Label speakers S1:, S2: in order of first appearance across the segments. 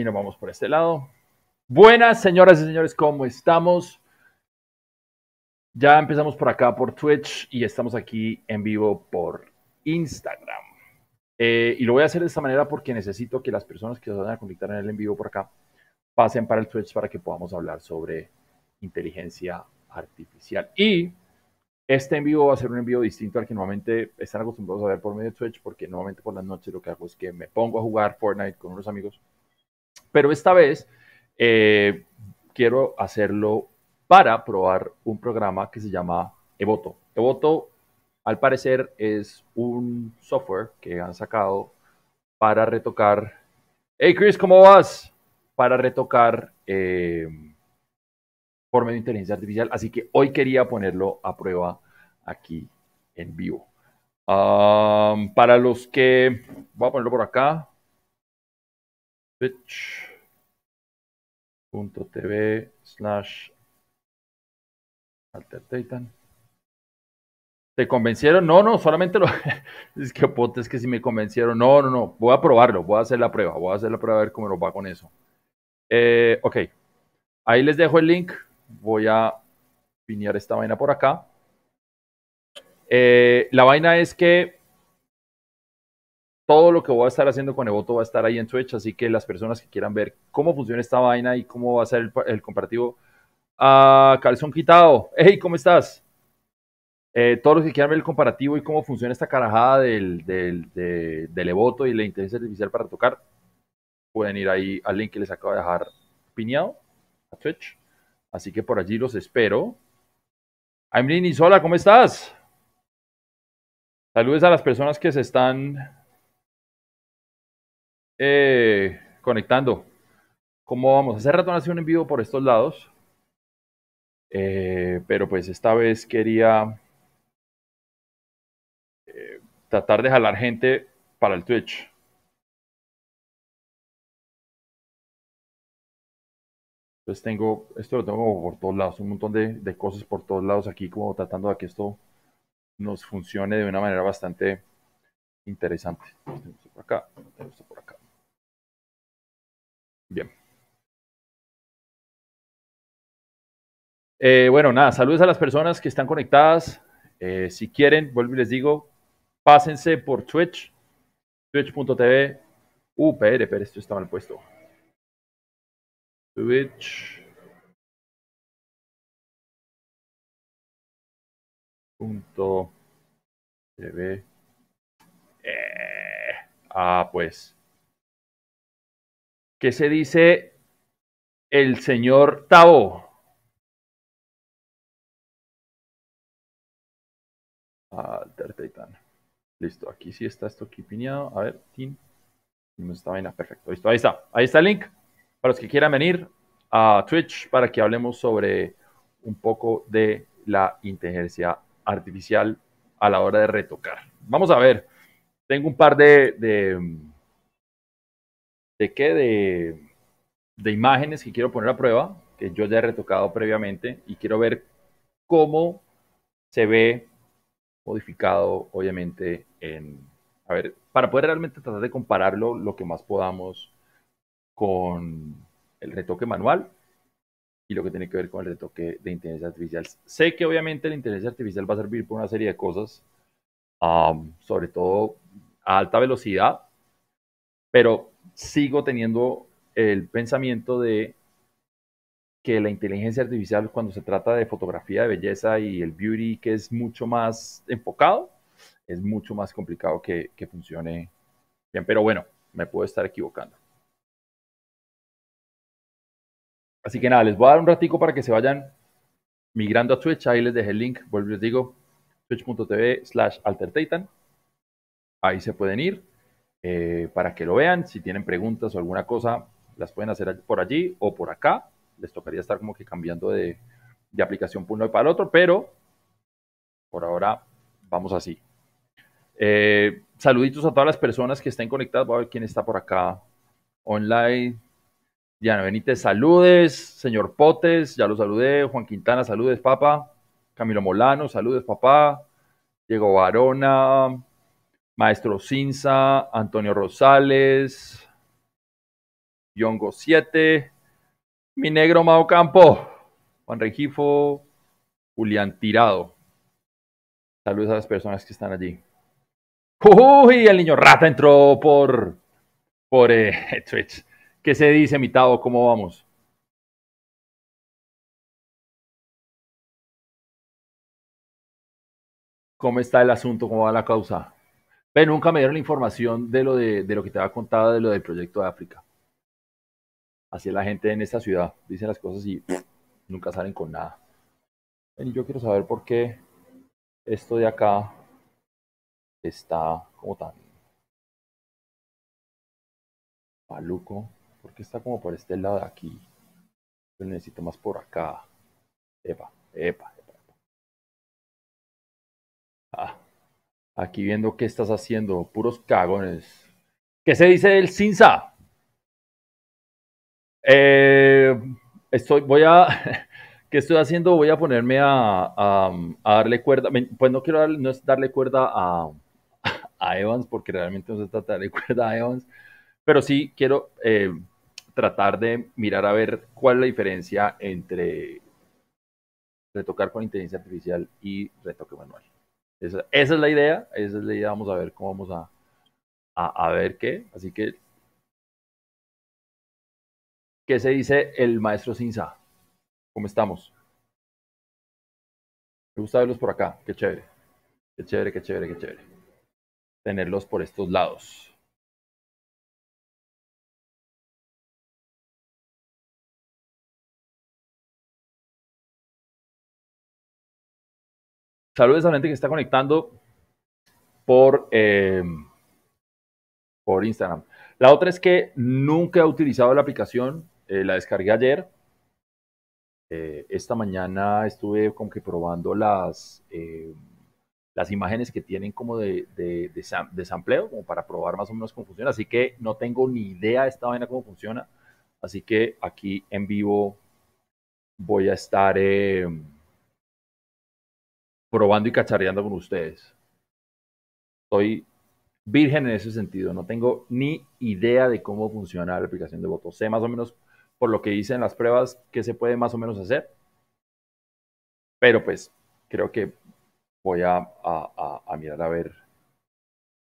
S1: y nos vamos por este lado. Buenas, señoras y señores, ¿cómo estamos? Ya empezamos por acá por Twitch y estamos aquí en vivo por Instagram. Eh, y lo voy a hacer de esta manera porque necesito que las personas que se van a conectar en el en vivo por acá pasen para el Twitch para que podamos hablar sobre inteligencia artificial. Y este en vivo va a ser un envío distinto al que normalmente están acostumbrados a ver por medio de Twitch, porque normalmente por las noches lo que hago es que me pongo a jugar Fortnite con unos amigos pero esta vez eh, quiero hacerlo para probar un programa que se llama Evoto. Evoto, al parecer, es un software que han sacado para retocar. Hey Chris, ¿cómo vas? Para retocar eh, por medio de inteligencia artificial. Así que hoy quería ponerlo a prueba aquí en vivo. para los que, voy a ponerlo por acá,
S2: twitch.tv slash
S1: ¿Te convencieron? No, no, solamente lo... es que es que si me convencieron. No, no, no. Voy a probarlo. Voy a hacer la prueba. Voy a hacer la prueba a ver cómo nos va con eso. Eh, ok. Ahí les dejo el link. Voy a pinear esta vaina por acá. Eh, la vaina es que todo lo que voy a estar haciendo con Evoto va a estar ahí en Twitch, así que las personas que quieran ver cómo funciona esta vaina y cómo va a ser el, comparativo. Ah, Calzón Quitado, hey, ¿cómo estás? Eh, todos los que quieran ver el comparativo y cómo funciona esta carajada del, del, Evoto y la inteligencia artificial para tocar, pueden ir ahí al link que les acabo de dejar piñado a Twitch. Así que por allí los espero. y sola, ¿cómo estás? Saludos a las personas que se están eh, conectando. ¿Cómo vamos? Hace rato no en vivo por estos lados. Eh,
S2: pero pues esta vez quería eh, tratar de jalar gente para el Twitch. Entonces tengo, esto lo tengo por todos lados, un montón de,
S1: cosas por todos lados aquí, como tratando de que esto nos funcione de una manera bastante
S2: interesante. acá, por Bien. Eh, bueno, nada, saludos a las personas que están conectadas. Eh, si quieren, vuelvo y les digo, pásense por Twitch, twitch.tv. Uh, pero esto está mal puesto. Twitch. TV. Eh, ah, pues. ¿Qué se dice el señor Tabo? Alter ah, Titan. Listo, aquí sí está esto aquí piñado. A ver, No está vaina, perfecto. Listo, ahí está. Ahí está el
S1: link para los que quieran venir a Twitch para que hablemos sobre un poco de la inteligencia artificial a la hora de retocar. Vamos a ver. Tengo un par de ¿De qué? De, de imágenes que quiero poner a prueba, que yo ya he retocado previamente, y quiero ver cómo se ve modificado, obviamente, en... A ver, para poder realmente tratar de compararlo lo que más podamos con el retoque manual y lo que tiene que ver con el retoque de inteligencia artificial. Sé que obviamente la inteligencia artificial va a servir por una serie de cosas, sobre todo a alta velocidad, pero sigo teniendo el pensamiento de que la inteligencia artificial cuando se trata de fotografía de belleza y el beauty que es mucho más enfocado, es mucho más complicado que, funcione bien. Pero bueno, me puedo estar equivocando. Así que nada, les voy a dar un ratico para que se vayan migrando a Twitch. Ahí les dejé el link, vuelvo les digo, twitch.tv slash altertitan. Ahí se pueden ir. Eh, para que lo vean. Si tienen preguntas o alguna cosa, las pueden hacer por allí o por acá. Les tocaría estar como que cambiando de, aplicación por uno y para el otro, pero por ahora vamos así. Eh, saluditos a todas las personas que estén conectadas. Voy a ver quién está por acá online. Diana Benítez, saludes. Señor Potes, ya lo saludé. Juan Quintana, saludes, papá. Camilo Molano, saludes, papá. Diego varona Maestro Cinza, Antonio Rosales, Yongo 7, mi negro Mao Campo, Juan Regifo, Julián Tirado. Saludos a las personas que están allí.
S2: Y el niño rata entró por, por Twitch. Eh, ¿Qué se dice, mitado? ¿Cómo vamos? ¿Cómo está el asunto? ¿Cómo va la causa?
S1: nunca me dieron la información de lo, de, lo que te había contado, de lo del proyecto de África. Así la gente en esta ciudad. dice las cosas y nunca salen con nada.
S2: Y yo quiero saber por qué esto de acá está como tan maluco. ¿Por qué está como por este lado de aquí? necesito más por acá. Epa,
S1: epa, Aquí viendo qué estás haciendo, puros cagones. ¿Qué se dice del Cinza? Eh, estoy, voy a, ¿qué estoy haciendo? Voy a ponerme a, darle cuerda, pues no quiero darle, no darle cuerda a, Evans, porque realmente no se trata de darle cuerda a Evans, pero sí quiero eh, tratar de mirar a ver cuál es la diferencia entre retocar con inteligencia artificial y retoque manual. Esa, es la idea, esa es la idea, vamos a ver
S2: cómo vamos a, a, a ver qué. Así que, ¿qué se dice el maestro Cinza? ¿Cómo estamos? Me gusta verlos por acá, qué chévere, qué chévere, qué chévere, qué chévere. Tenerlos por estos lados. Saludos a la gente que está conectando por,
S1: eh, por Instagram. La otra es que nunca he utilizado la aplicación, eh, la descargué ayer. Eh, esta mañana estuve como que probando las, las imágenes que tienen como de, de, sampleo, como para probar más o menos cómo funciona. Así que no tengo ni idea de esta vaina cómo funciona. Así que aquí en vivo voy a estar probando y cachareando con ustedes. Soy virgen en ese sentido, no tengo ni idea de cómo funciona la aplicación de votos. Sé más o menos por lo que dicen las pruebas que se puede más o menos hacer, pero pues creo que voy a, mirar a ver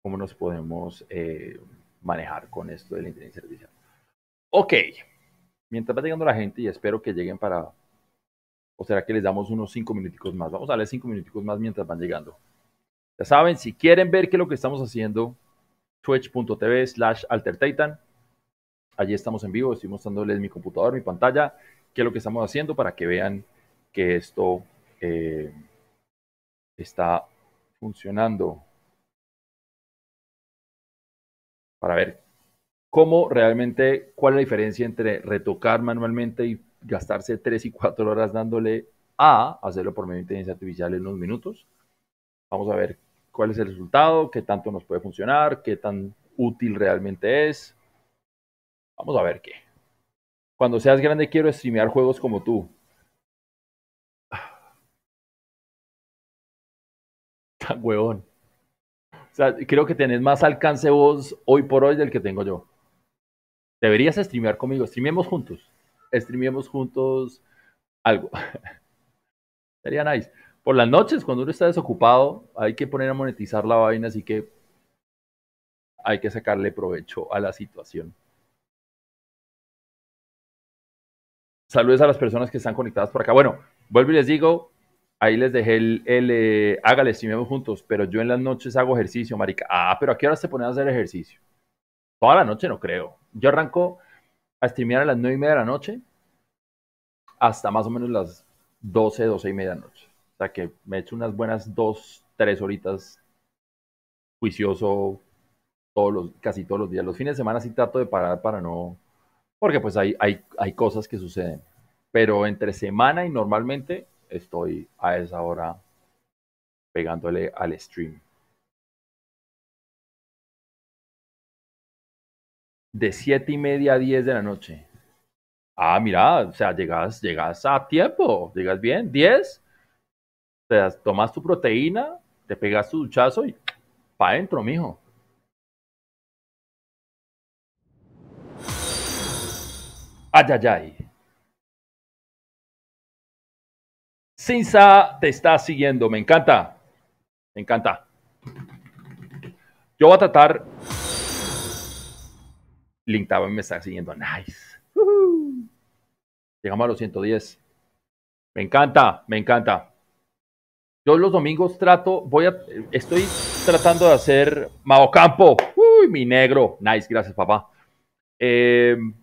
S1: cómo nos podemos eh, manejar con esto de la inteligencia artificial. Ok, mientras va llegando la gente y espero que lleguen para ¿O será que les damos unos cinco minuticos más? Vamos a darle cinco minuticos más mientras van llegando. Ya saben, si quieren ver qué es lo que estamos haciendo, twitch.tv slash altertitan. Allí estamos en vivo, estoy mostrándoles mi computador, mi pantalla, qué es lo que estamos haciendo para que vean que esto
S2: eh, está funcionando. Para ver cómo realmente, cuál es la diferencia
S1: entre retocar manualmente y gastarse 3 y 4 horas dándole a hacerlo por medio de inteligencia artificial en unos minutos. Vamos a ver cuál es el resultado, qué tanto nos puede funcionar, qué tan útil realmente es. Vamos a ver qué.
S2: Cuando seas grande quiero streamear juegos como tú. Tan huevón. O sea, creo que
S1: tenés más alcance vos hoy por hoy del que tengo yo. Deberías streamear conmigo, streamemos juntos streamemos juntos algo. Sería nice. Por las noches, cuando uno está desocupado, hay que poner a monetizar la vaina, así que
S2: hay que sacarle provecho a la situación. Saludos a las personas que están conectadas por acá. Bueno, vuelvo y les digo,
S1: ahí les dejé el, eh, hágale, streamemos juntos, pero yo en las noches hago ejercicio, marica. Ah, pero ¿a qué hora se pone a hacer ejercicio? Toda la noche no creo. Yo arranco, a streamear a las 9 y media de la noche hasta más o menos las 12, 12 y media de la noche. O sea que me he hecho unas buenas 2, 3 horitas juicioso todos casi todos los días. Los fines de semana sí trato de parar para no, porque pues hay, hay, hay cosas que suceden. Pero entre semana y normalmente estoy
S2: a esa hora pegándole al stream. de 7 y media a 10 de la noche.
S1: Ah, mira, o sea, llegas, llegas a tiempo, llegas bien, 10, te tomas tu proteína, te pegas tu duchazo y pa' dentro, mijo.
S2: Ay, ay, ay. Cinza
S1: te está siguiendo, me encanta, me encanta. Yo voy a tratar LinkedIn me está siguiendo. Nice. Llegamos a los 110. Me encanta, me encanta. Yo los domingos trato, voy a, estoy tratando de hacer Campo. Uy, mi negro. Nice, gracias, papá. Em,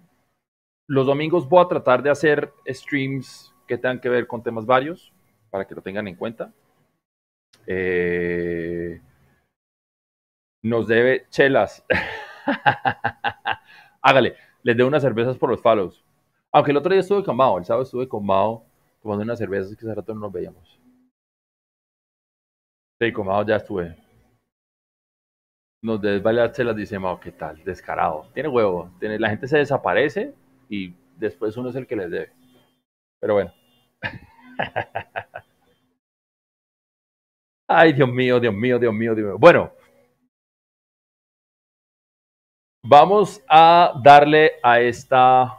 S1: los domingos voy a tratar de hacer streams que tengan que ver con temas varios, para que lo tengan en cuenta. Eh, nos debe chelas. hágale, les dé unas cervezas por los follows. Aunque el otro día estuve con el sábado estuve con Mao tomando unas cervezas que hace rato no nos veíamos. Sí, con Mao ya estuve. Nos desvalaste las dice Mao, ¿qué tal? Descarado. Tiene huevo. Tiene, la gente se desaparece y después uno es el que les debe. Pero bueno.
S2: Ay, Dios mío, Dios mío, Dios mío, Dios mío. Bueno, Vamos a darle a esta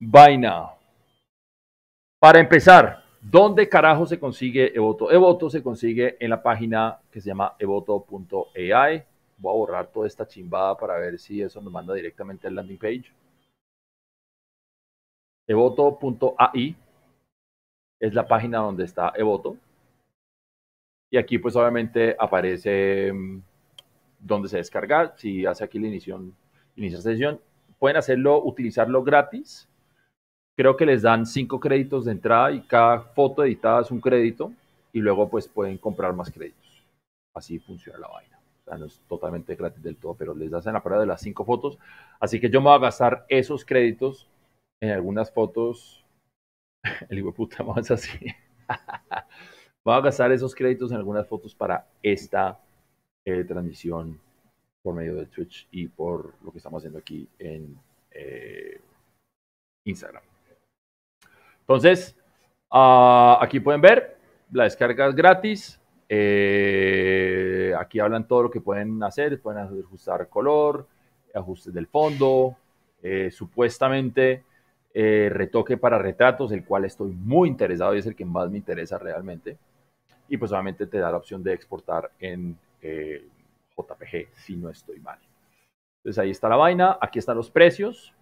S2: vaina. Para empezar, ¿dónde carajo
S1: se consigue Evoto? Evoto se consigue en la página que se llama evoto.ai. Voy a borrar toda esta chimbada para ver si eso nos manda directamente al landing page. Evoto.ai es la página donde está Evoto. Y aquí pues obviamente aparece mm, donde se descarga, si hace aquí la inición, inicia sesión, pueden hacerlo, utilizarlo gratis. Creo que les dan cinco créditos de entrada y cada foto editada es un crédito y luego pues pueden comprar más créditos. Así funciona la vaina. O sea, no es totalmente gratis del todo, pero les hacen la prueba de las cinco fotos. Así que yo me voy a gastar esos créditos en algunas fotos. El hijo de puta más así. voy a gastar esos créditos en algunas fotos para esta eh, transmisión por medio de Twitch y por lo que estamos haciendo aquí en eh, Instagram. Entonces, ah, aquí pueden ver, la descarga es gratis. Eh, aquí hablan todo lo que pueden hacer, pueden ajustar color, ajustes del fondo, supuestamente retoque para retratos, el cual estoy muy interesado y es el que más me interesa realmente. Y pues obviamente te da la opción de exportar en eh, JPG, si no estoy mal. Entonces ahí está la vaina, aquí están los precios.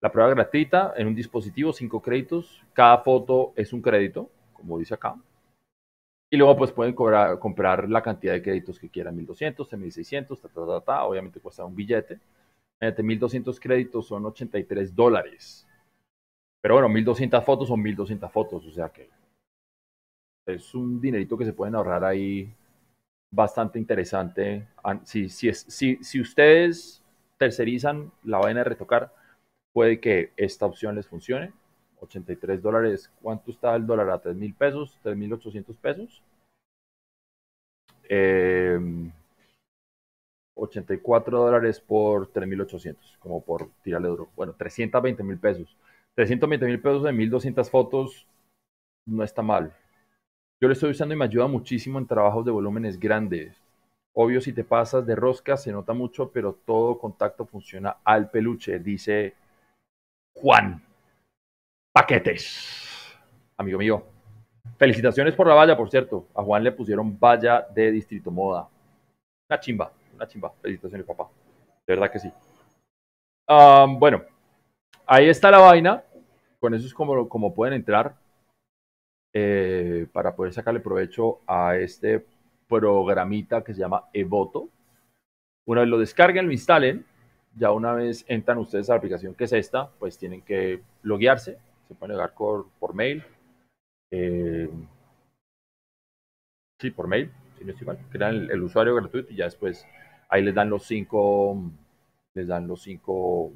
S1: La prueba gratuita en un dispositivo, 5 créditos. Cada foto es un crédito, como dice acá. Y luego pues pueden comprar la cantidad de créditos que quieran, 1200, 1600, ta, ta, obviamente cuesta un billete. 1200 créditos son 83 dólares. Pero bueno, 1200 fotos son 1200 fotos, o sea que es un dinerito que se pueden ahorrar ahí bastante interesante. Si, es, si ustedes tercerizan la vaina de retocar, puede que esta opción les funcione. 83 dólares, ¿cuánto está el dólar? A 3,000 mil pesos, 3 mil 800 pesos.
S2: Eh, em,
S1: 84 dólares por 3.800, como por tirarle duro. Bueno, 320 mil pesos. 320 mil pesos de 1.200 fotos no está mal. Yo lo estoy usando y me ayuda muchísimo en trabajos de volúmenes grandes. Obvio, si te pasas de rosca, se nota mucho, pero todo contacto funciona al peluche, dice Juan. Paquetes. Amigo mío. Felicitaciones por la valla, por cierto. A Juan le pusieron valla de Distrito Moda. Una chimba, una chimba. Felicitaciones, papá. De verdad que sí. Ah, bueno, ahí está la vaina. Con eso es como, como pueden entrar. Eh, para poder sacarle provecho a este programita que se llama Evoto. Una vez lo descarguen, lo instalen, ya una vez entran ustedes a la aplicación que es esta, pues tienen que loguearse, se pueden llegar por, por mail. Eh, sí, por mail, si no crean el, usuario gratuito y ya después ahí les dan los cinco, les dan los cinco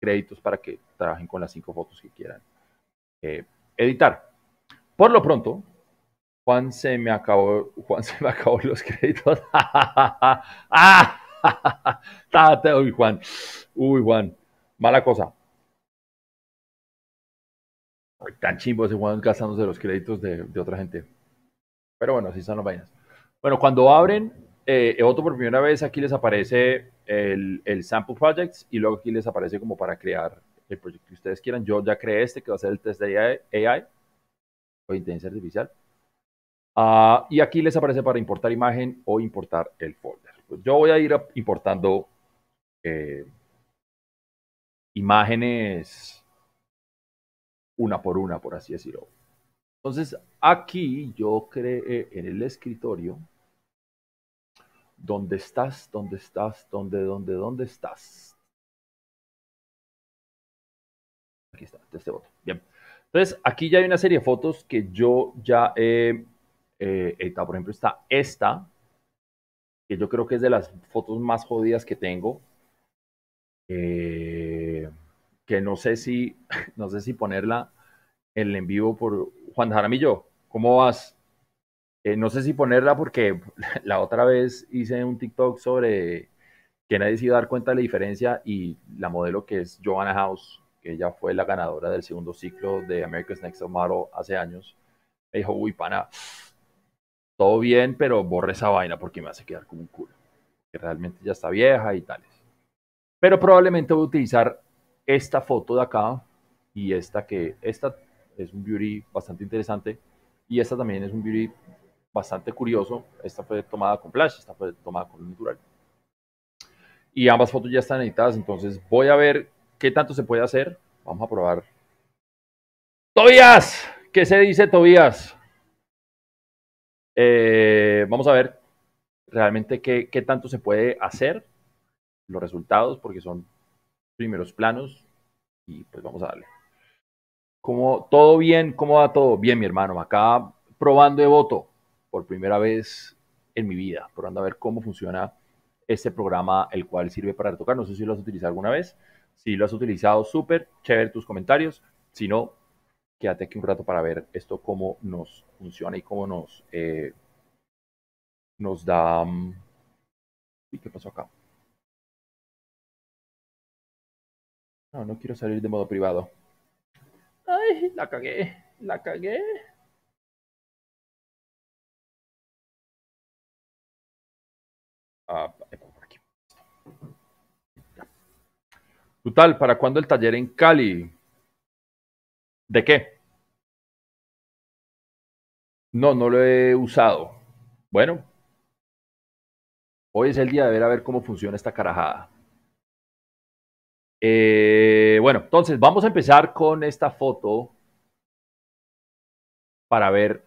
S1: créditos para que trabajen con las cinco fotos que quieran eh, editar. Por lo pronto, Juan se me acabó, Juan se me acabó los créditos. Ah, ah, uy, Juan. Uy, Juan. Mala cosa. Tan chimbo ese Juan gastándose los créditos de, otra gente. Pero bueno, así son las vainas. Bueno, cuando abren eh, por primera vez, aquí les aparece el, el, Sample Projects y luego aquí les aparece como para crear el proyecto que ustedes quieran. Yo ya creé este que va a ser el test de AI o inteligencia artificial. Ah, y aquí les aparece para importar imagen o importar el folder. Pues yo voy a ir importando eh, imágenes una por una, por así decirlo. Entonces, aquí yo creé en el escritorio, ¿dónde estás? ¿Dónde estás? ¿Dónde, dónde, dónde estás? Aquí está, este botón. Bien. Entonces, aquí ya hay una serie de fotos que yo ya he eh, editado. Por ejemplo, está esta, que yo creo que es de las fotos más jodidas que tengo. Eh, que no sé si, no sé si ponerla en el en vivo por Juan Jaramillo. ¿Cómo vas? Eh, no sé si ponerla porque la otra vez hice un TikTok sobre que nadie se iba a dar cuenta de la diferencia y la modelo que es Joanna House ella fue la ganadora del segundo ciclo de America's Next Top hace años, me dijo, uy, pana, todo bien, pero borre esa vaina porque me hace quedar como un culo. Que realmente ya está vieja y tales. Pero probablemente voy a utilizar esta foto de acá y esta que, esta es un beauty bastante interesante y esta también es un beauty bastante curioso. Esta fue tomada con flash, esta fue tomada con natural. Y ambas fotos ya están editadas, entonces voy a ver ¿Qué tanto se puede hacer? Vamos a probar. Tobías, ¿qué se dice Tobías? Eh, vamos a ver realmente qué, tanto se puede hacer, los resultados, porque son primeros planos y pues vamos a darle. ¿Cómo, ¿Todo bien? ¿Cómo va todo? Bien, mi hermano, acá probando de voto por primera vez en mi vida, probando a ver cómo funciona este programa, el cual sirve para retocar. No sé si lo has utilizado alguna vez. Si lo has utilizado, súper, chévere tus comentarios. Si no, quédate aquí un rato para ver esto
S2: cómo nos funciona y cómo nos, eh, nos da... Mm, ¿Y qué pasó acá? No, no quiero salir de modo privado. Ay, la cagué, la cagué. Ah, Total, ¿para cuándo el taller en Cali? ¿De qué? No, no lo he usado. Bueno, hoy es el día de ver a ver cómo funciona esta carajada. Eh, bueno,
S1: entonces vamos a empezar con esta foto para ver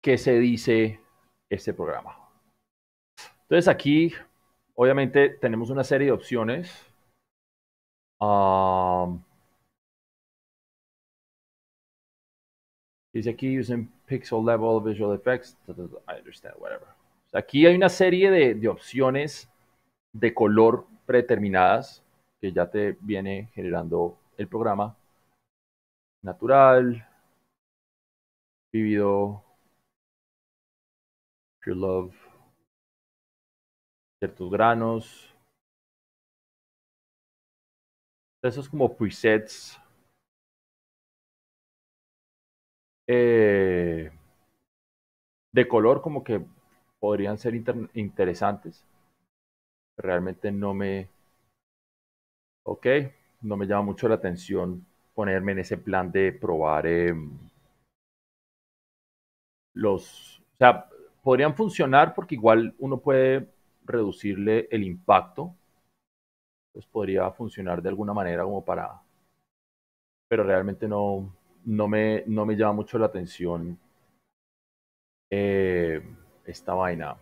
S1: qué se dice este programa.
S2: Entonces aquí, obviamente, tenemos una serie de opciones. Um, dice aquí, using pixel level visual effects. I understand, whatever. Aquí hay una serie
S1: de, de opciones de color predeterminadas que ya te viene
S2: generando el programa. Natural, vivido, pure love, ciertos granos, esos como presets. Eh, de color como que podrían ser
S1: interesantes. Realmente no me... Ok, no me llama mucho la atención ponerme en ese plan de probar em, los... O sea, podrían funcionar porque igual uno puede reducirle el impacto pues podría funcionar de alguna manera como para... Pero realmente no, no, me, no me llama mucho la atención eh, esta vaina.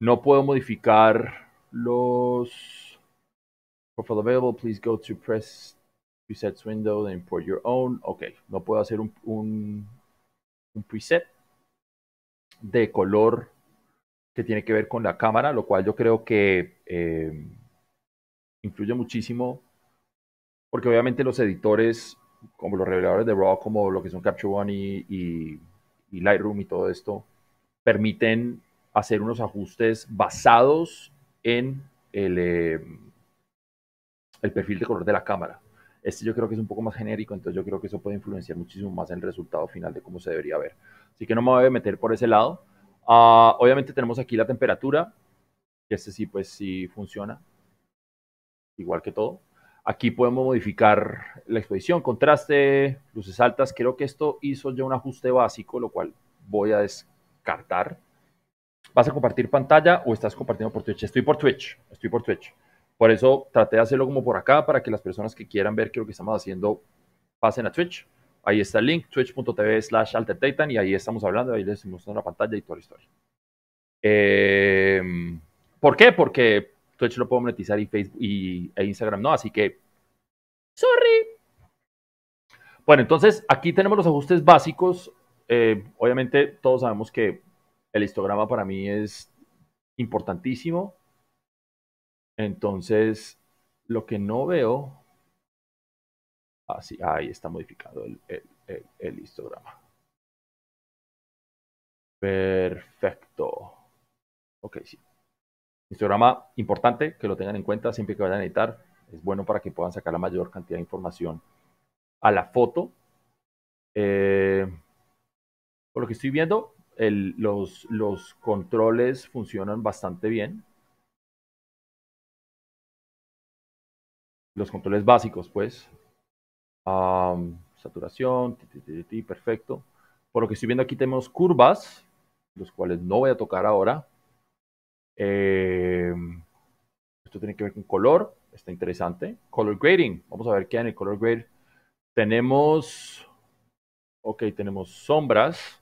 S1: No puedo modificar los... Profile available, please go to press presets window and import your own. Ok, no puedo hacer un, un, un preset de color que tiene que ver con la cámara, lo cual yo creo que eh, influye muchísimo, porque obviamente los editores, como los reveladores de Raw, como lo que son Capture One y, Lightroom y todo esto, permiten hacer unos ajustes basados en em, el, perfil de color de la cámara. Este yo creo que es un poco más genérico, entonces yo creo que eso puede influenciar muchísimo más el resultado final de cómo se debería ver. Así que no me voy a meter por ese lado. Ah, obviamente tenemos aquí la temperatura, que este sí, pues sí funciona igual que todo. Aquí podemos modificar la exposición, contraste, luces altas. Creo que esto hizo ya un ajuste básico, lo cual voy a descartar. ¿Vas a compartir pantalla o estás compartiendo por Twitch? Estoy por Twitch, estoy por Twitch. Por eso traté de hacerlo como por acá, para que las personas que quieran ver qué es lo que estamos haciendo pasen a Twitch. Ahí está el link, twitch.tv slash altertitan, y ahí estamos hablando, ahí les mostrando la pantalla y toda la historia. Em, ¿Por qué? Porque Twitch lo puedo monetizar y Facebook y, e Instagram no, así que, sorry. Bueno, entonces aquí tenemos los ajustes básicos. Eh, obviamente todos sabemos que el histograma para mí es importantísimo. Entonces, lo que no veo...
S2: Ah, sí, ahí está modificado el histograma. Perfecto. Ok, sí.
S1: Histograma importante que lo tengan en cuenta siempre que vayan a editar. Es bueno para que puedan sacar la mayor cantidad de información a la foto. Eh,
S2: por lo que estoy viendo, los, controles funcionan bastante bien. Los controles básicos, pues. saturación, perfecto.
S1: Por lo que estoy viendo aquí tenemos curvas, los cuales no voy a tocar ahora. Em, esto tiene que ver con color, está interesante. Color grading, vamos a ver qué hay en el color grade. Tenemos, ok, tenemos
S2: sombras.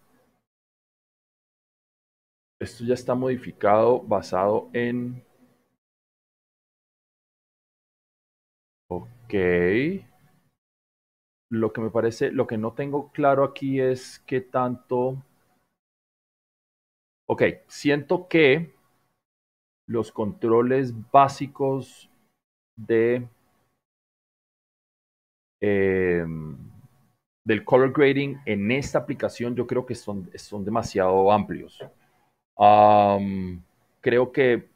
S2: Esto ya está modificado basado en... Ok. Lo que me parece, lo que no tengo claro aquí es
S1: qué tanto... Ok, siento que los controles básicos de em, del color grading en esta aplicación yo creo que son, son demasiado amplios. creo que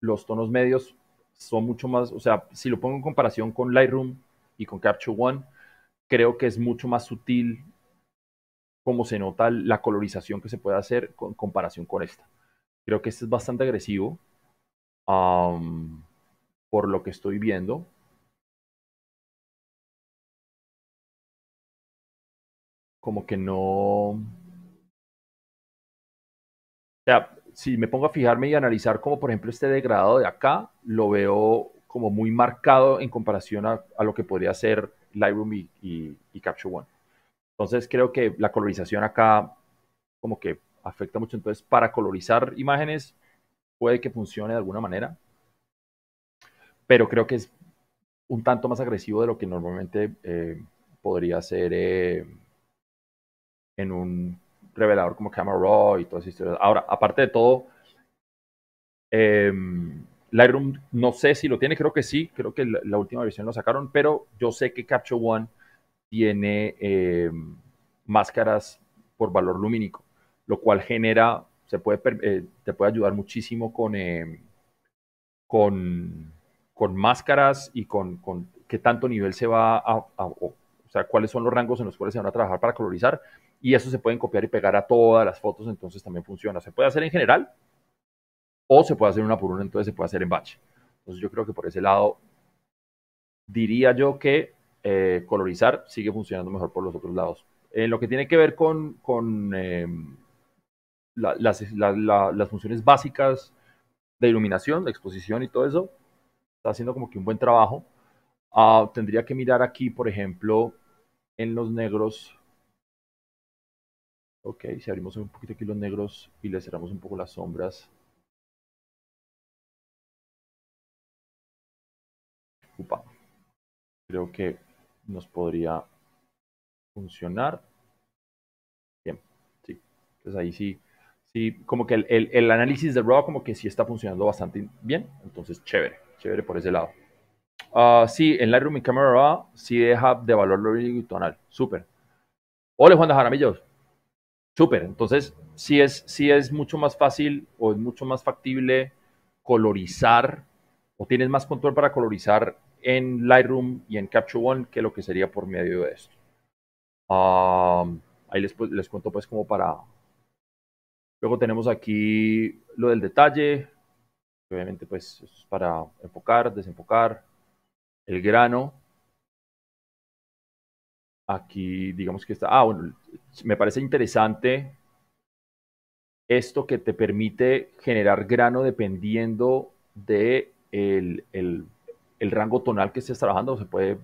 S1: los tonos medios son mucho más, o sea, si lo pongo en comparación con Lightroom y con Capture One, creo que es mucho más sutil como se nota la colorización que se puede hacer en comparación con esta. Creo que este es bastante agresivo
S2: por lo que estoy viendo, como que no... O sea, si me pongo a fijarme y analizar
S1: como por ejemplo este degradado de acá, lo veo como muy marcado en comparación a, lo que podría ser Lightroom y, Capture One. Entonces creo que la colorización acá como que afecta mucho. Entonces para colorizar imágenes puede que funcione de alguna manera, pero creo que es un tanto más agresivo de lo que normalmente eh, podría ser eh, en un revelador como Camera Raw y todas esas historias. Ahora, aparte de todo, em, Lightroom no sé si lo tiene, creo que sí, creo que la, la última versión lo sacaron, pero yo sé que Capture One tiene em, máscaras por valor lumínico, lo cual genera se puede, eh, te puede ayudar muchísimo con, eh, con, máscaras y con, qué tanto nivel se va a, o sea, cuáles son los rangos en los cuales se van a trabajar para colorizar. Y eso se pueden copiar y pegar a todas las fotos, entonces también funciona. Se puede hacer en general o se puede hacer una por una, entonces se puede hacer en batch. Entonces yo creo que por ese lado diría yo que eh, colorizar sigue funcionando mejor por los otros lados. En lo que tiene que ver con em, las, funciones básicas de iluminación, de exposición y todo eso. Está haciendo como que un buen trabajo. Ah, tendría que mirar aquí, por ejemplo, en los negros.
S2: Ok, si abrimos un poquito aquí los negros y le cerramos un poco las sombras. Upa. Creo que nos podría funcionar.
S1: Bien, sí. Entonces ahí sí Sí, como que el, el, análisis de Raw como que sí está funcionando bastante bien, entonces chévere, chévere por ese lado. Ah, sí, en Lightroom y Camera Raw sí deja de valor tonal. súper. Hola Juan de Jaramillo! súper, entonces sí es, es mucho más fácil o es mucho más factible colorizar o tienes más control para colorizar en Lightroom y en Capture One que lo que sería por medio de esto. Ah, ahí les, pues, les cuento pues como para, Luego tenemos aquí lo del detalle, obviamente pues para enfocar, desenfocar, el grano. Aquí digamos que está, ah bueno, me parece interesante esto que te permite generar grano dependiendo de el, rango tonal que estés trabajando, se puede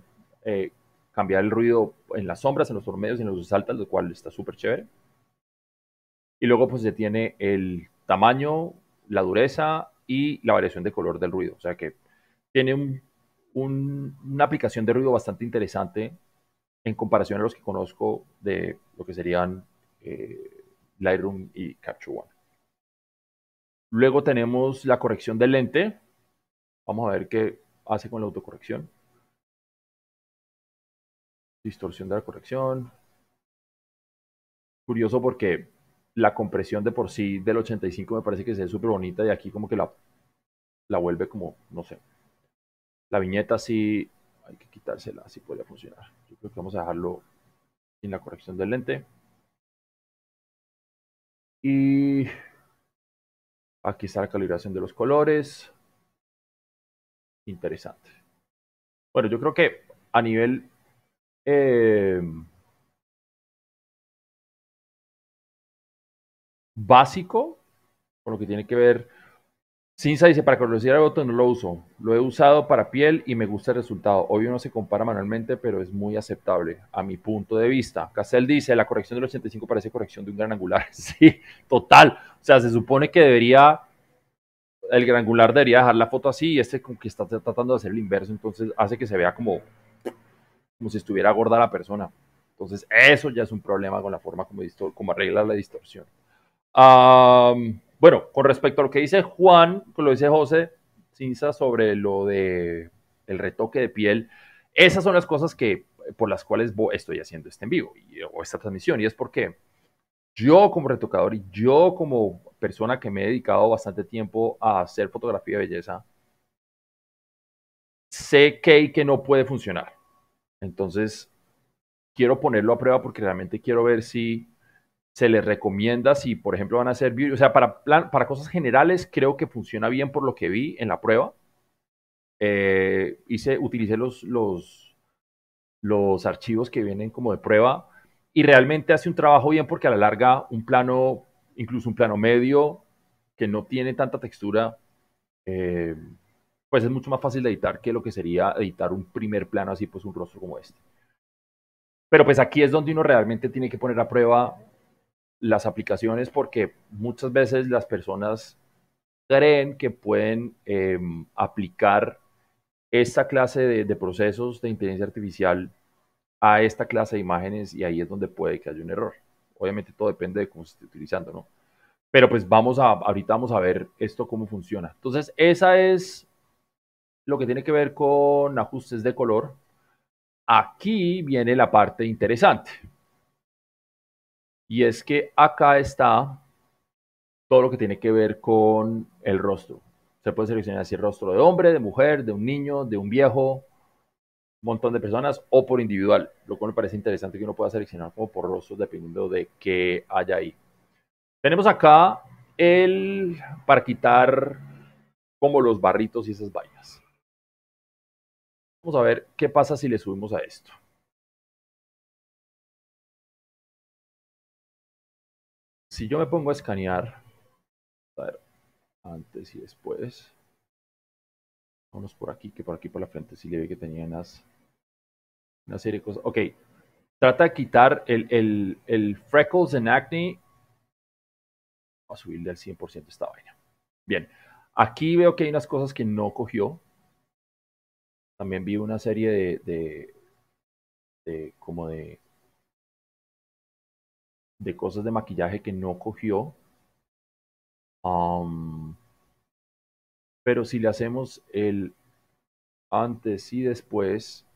S1: eh, cambiar el ruido en las sombras, en los y en los saltos, lo cual está súper chévere. Y luego pues se tiene el tamaño, la dureza y la variación de color del ruido. O sea que tiene una aplicación de ruido bastante interesante en comparación a los que conozco de lo que serían eh, Lightroom y Capture One. Luego tenemos
S2: la corrección del lente. Vamos a ver qué hace con la autocorrección. Distorsión de la corrección.
S1: Curioso porque la compresión de por sí del 85 me parece que se ve súper bonita y aquí como que la, la vuelve como, no sé. La viñeta sí hay que
S2: quitársela, así podría funcionar. Yo creo que vamos a dejarlo en la corrección del lente. Y aquí está la calibración de los colores. Interesante. Bueno, yo creo que a nivel... Eh, básico, con lo que tiene que ver.
S1: Cinza dice, para corregir el voto no lo uso. Lo he usado para piel y me gusta el resultado. Obvio no se compara manualmente, pero es muy aceptable a mi punto de vista. Castell dice, la corrección del 85 parece corrección de un gran angular. Sí, total. O sea, se supone que debería, el gran angular debería dejar la foto así y este como que está tratando de hacer el inverso, entonces hace que se vea como, como si estuviera gorda la persona. Entonces eso ya es un problema con la forma como, como arregla la distorsión bueno, con respecto a lo que dice Juan, que lo dice José Cinza sobre lo de el retoque de piel, esas son las cosas que por las cuales estoy haciendo este en vivo o esta transmisión y es porque yo como retocador y yo como persona que me he dedicado bastante tiempo a hacer fotografía de belleza, sé que y que no puede funcionar. Entonces, quiero ponerlo a prueba porque realmente quiero ver si se les recomienda si, por ejemplo, van a hacer, o sea, para, para cosas generales creo que funciona bien por lo que vi en la prueba. Eh, hice, utilicé los, los, los archivos que vienen como de prueba y realmente hace un trabajo bien porque a la larga un plano, incluso un plano medio que no tiene tanta textura, eh, pues es mucho más fácil de editar que lo que sería editar un primer plano así, pues un rostro como este. Pero pues aquí es donde uno realmente tiene que poner a prueba las aplicaciones porque muchas veces las personas creen que pueden em, aplicar esta clase de, procesos de inteligencia artificial a esta clase de imágenes y ahí es donde puede que haya un error. Obviamente todo depende de cómo se esté utilizando, ¿no? Pero pues vamos a, ahorita vamos a ver esto cómo funciona. Entonces, esa es lo que tiene que ver con ajustes de color. Aquí viene la parte interesante. Y es que acá está todo lo que tiene que ver con el rostro. Se puede seleccionar así el rostro de hombre, de mujer, de un niño, de un viejo, un montón de personas o por individual. Lo cual me parece interesante que uno pueda seleccionar como por rostro, dependiendo de qué haya ahí. Tenemos acá el para quitar
S2: como los barritos y esas vainas. Vamos a ver qué pasa si le subimos a esto. si yo me pongo a escanear, a ver, antes y después, Vamos por aquí, que por aquí por la frente sí le vi que tenía unas,
S1: una serie de cosas. Ok, trata de quitar el, el, el freckles en acne. Vamos a subirle al 100% esta vaina. Bien,
S2: aquí veo que hay unas cosas que no cogió. También vi una serie de, de como de de cosas de maquillaje que no cogió.
S1: pero si le hacemos el antes y después,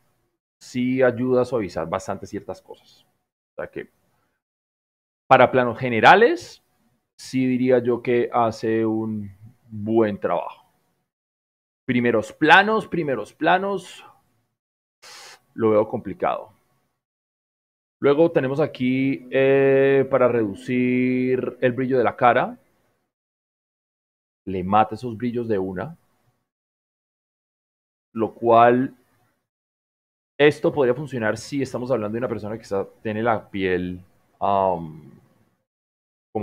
S1: sí ayuda a suavizar bastante ciertas cosas. O sea que para planos generales, sí diría yo que hace un buen trabajo. Primeros planos, primeros planos, lo veo complicado. Luego tenemos aquí eh, para reducir el brillo de la cara. Le mata esos brillos de una. Lo cual, esto podría funcionar si estamos hablando de una persona que tiene la piel como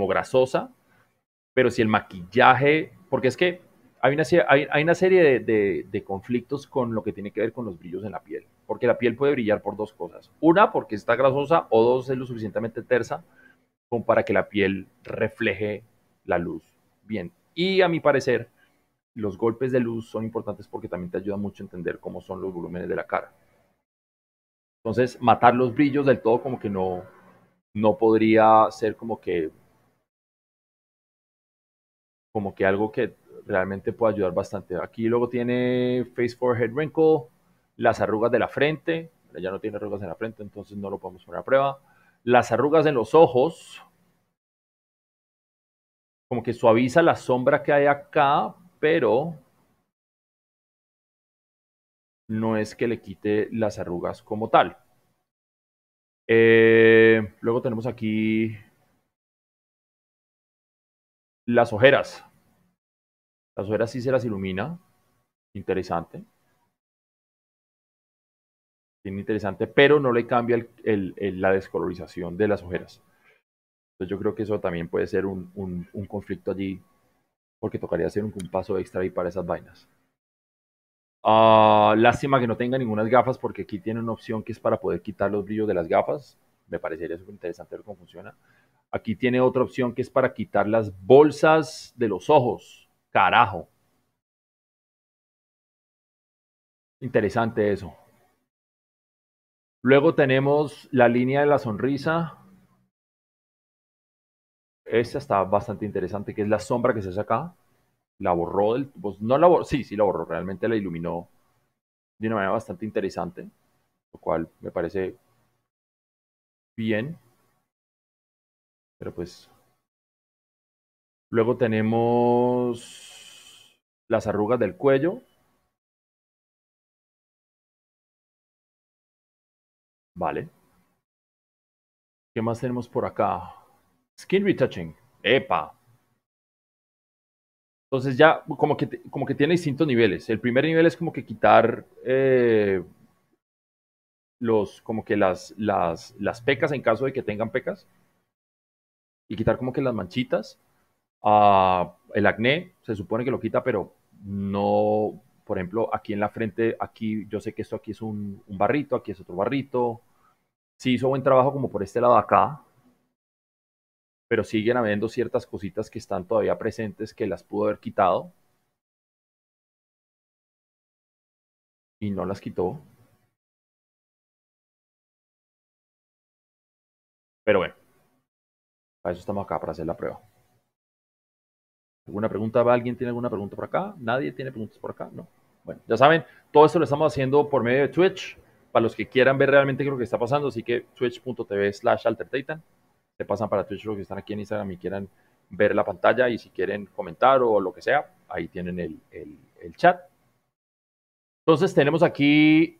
S1: grasosa. Pero si el maquillaje, porque es que hay una, serie de conflictos con lo que tiene que ver con los brillos en la piel porque la piel puede brillar por dos cosas. Una, porque está grasosa, o dos, es lo suficientemente tersa como para que la piel refleje la luz. Bien, y a mi parecer, los golpes de luz son importantes porque también te ayuda mucho a entender cómo son los volúmenes de la cara.
S2: Entonces, matar los brillos del todo como que no, no podría ser como que como que algo que realmente
S1: puede ayudar bastante. Aquí luego tiene Face Forehead Wrinkle, las arrugas de la frente, ya no tiene arrugas en la frente, entonces no lo podemos poner a prueba. Las arrugas en los ojos, como que suaviza la sombra que hay acá, pero no es que le quite las
S2: arrugas como tal. Eh, luego tenemos aquí las ojeras. Las ojeras sí se las ilumina. Interesante
S1: interesante, pero no le cambia la descolorización de las ojeras. Entonces yo creo que eso también puede ser un, conflicto allí, porque tocaría hacer un, paso extra ahí para esas vainas. Ah, lástima que no tenga ninguna gafas, porque aquí tiene una opción que es para poder quitar los brillos de las gafas. Me parecería súper interesante ver cómo funciona. Aquí tiene otra opción que es para quitar las bolsas de los ojos. Carajo.
S2: Interesante eso. Luego tenemos la línea de la sonrisa.
S1: Esta está bastante interesante, que es la sombra que se hace acá. La borró del... Pues no la borró, sí, sí la borró. Realmente la iluminó de una manera bastante interesante,
S2: lo cual me parece bien. Pero pues... Luego tenemos las arrugas del cuello, Vale. ¿Qué más tenemos por acá? Skin retouching. ¡Epa! Entonces ya como
S1: que, como que tiene distintos niveles. El primer nivel es como que quitar eh, los, como que las, las, pecas en caso de que tengan pecas. Y quitar como que las manchitas. Ah, el acné se supone que lo quita, pero no, por ejemplo, aquí en la frente, aquí yo sé que esto aquí es un barrito, aquí es otro barrito, sí hizo buen trabajo como por este lado acá, pero siguen habiendo ciertas cositas que están todavía presentes que las pudo haber quitado.
S2: Y no las quitó. Pero bueno, para eso estamos acá, para hacer la prueba. ¿Alguna pregunta? ¿Alguien tiene alguna pregunta por acá?
S1: ¿Nadie tiene preguntas por acá? No. Bueno, ya saben, todo esto lo estamos haciendo por medio de Twitch para los que quieran ver realmente qué es lo que está pasando, así que twitch.tv slash AlterTitan. se pasan para Twitch los que están aquí en Instagram y quieran ver la pantalla y si quieren comentar o lo que sea, ahí tienen el, chat. Entonces tenemos aquí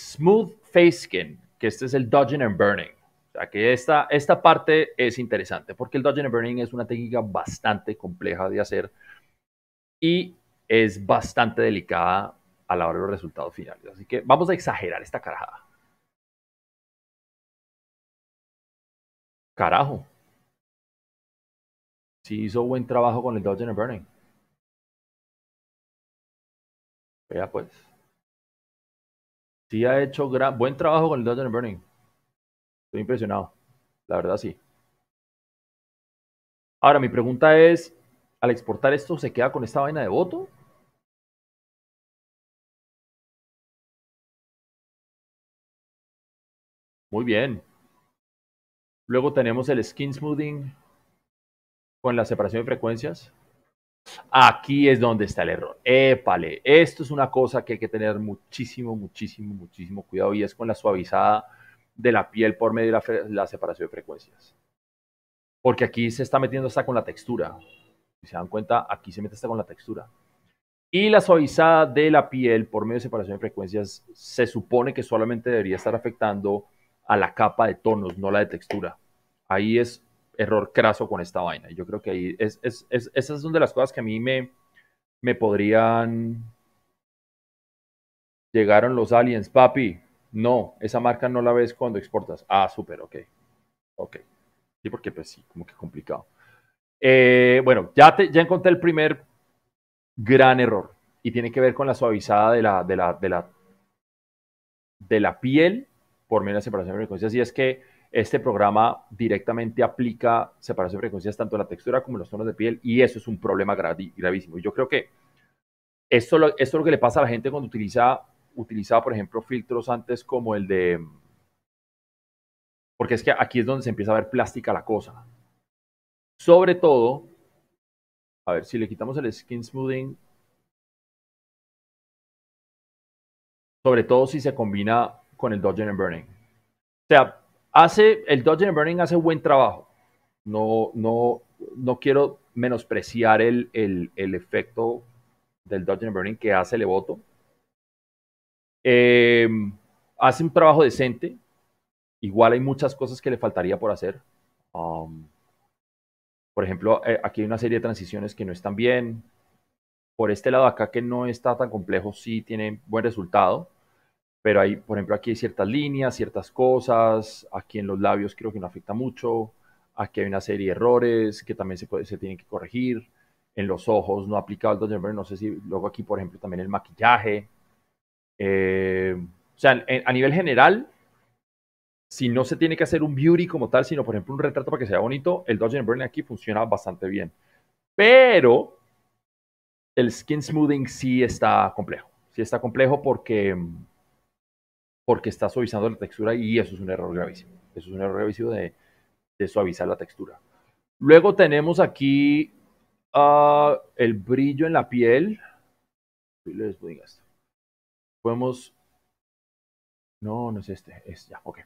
S1: Smooth Face Skin, que este es el Dodging and Burning. O sea, que esta, esta parte es interesante porque el Dodging and Burning es una técnica bastante compleja de hacer y
S2: es bastante delicada a la hora de los resultados finales. Así que vamos a exagerar esta carajada. Carajo. Sí hizo buen trabajo con el Dodge and Burning. Vea pues. Sí ha hecho gran, buen trabajo con el Dodge and Burning. Estoy impresionado. La verdad sí. Ahora mi pregunta es, al exportar esto se queda con esta vaina de voto Muy bien. Luego tenemos el skin smoothing con la separación de frecuencias. Aquí es donde
S1: está el error. Épale, esto es una cosa que hay que tener muchísimo, muchísimo, muchísimo cuidado y es con la suavizada de la piel por medio de la, separación de frecuencias. Porque aquí se está metiendo hasta con la textura. Si se dan cuenta, aquí se mete hasta con la textura. Y la suavizada de la piel por medio de separación de frecuencias se supone que solamente debería estar afectando a la capa de tonos, no la de textura. Ahí es error craso con esta vaina. Yo creo que ahí es, es, esa es una de las cosas que a mí me, me podrían... Llegaron los aliens, papi. No, esa marca no la ves cuando exportas. Ah, súper, ok. Ok. Sí, porque pues sí, como que complicado. Eh, bueno, ya, ya encontré el primer gran error y tiene que ver con la suavizada de la, de la, de la, de la piel por medio de separación de frecuencias, y es que este programa directamente aplica separación de frecuencias tanto en la textura como en los tonos de piel, y eso es un problema gravísimo. Y yo creo que esto, es lo que le pasa a la gente cuando utiliza, utiliza por ejemplo, filtros antes como el de... Porque es que aquí es donde se empieza a ver plástica la cosa.
S2: Sobre todo, a ver, si le quitamos el skin smoothing, sobre todo si se combina
S1: con el Dodge and Burning. O sea, hace, el Dodge and Burning hace buen trabajo. No, no, no quiero menospreciar el, efecto del Dodge and Burning que hace el voto. Em, hace un trabajo decente. Igual hay muchas cosas que le faltaría por hacer. Um, por ejemplo, eh, aquí hay una serie de transiciones que no están bien. Por este lado acá que no está tan complejo, sí tiene buen resultado pero hay, por ejemplo, aquí hay ciertas líneas, ciertas cosas, aquí en los labios creo que no afecta mucho, aquí hay una serie de errores que también se, se tienen que corregir, en los ojos no aplicado el Dodge no sé si luego aquí, por ejemplo, también el maquillaje. Eh, o sea, a nivel general, si no se tiene que hacer un beauty como tal, sino por ejemplo un retrato para que sea bonito, el Dodge Burn aquí funciona bastante bien. Pero el skin smoothing sí está complejo. Sí está complejo porque porque está suavizando la textura y eso es un error gravísimo. Eso es un error gravísimo de, suavizar la textura. Luego tenemos aquí ah, el brillo en la piel. Les Podemos... No, no es este. Es ya, ok.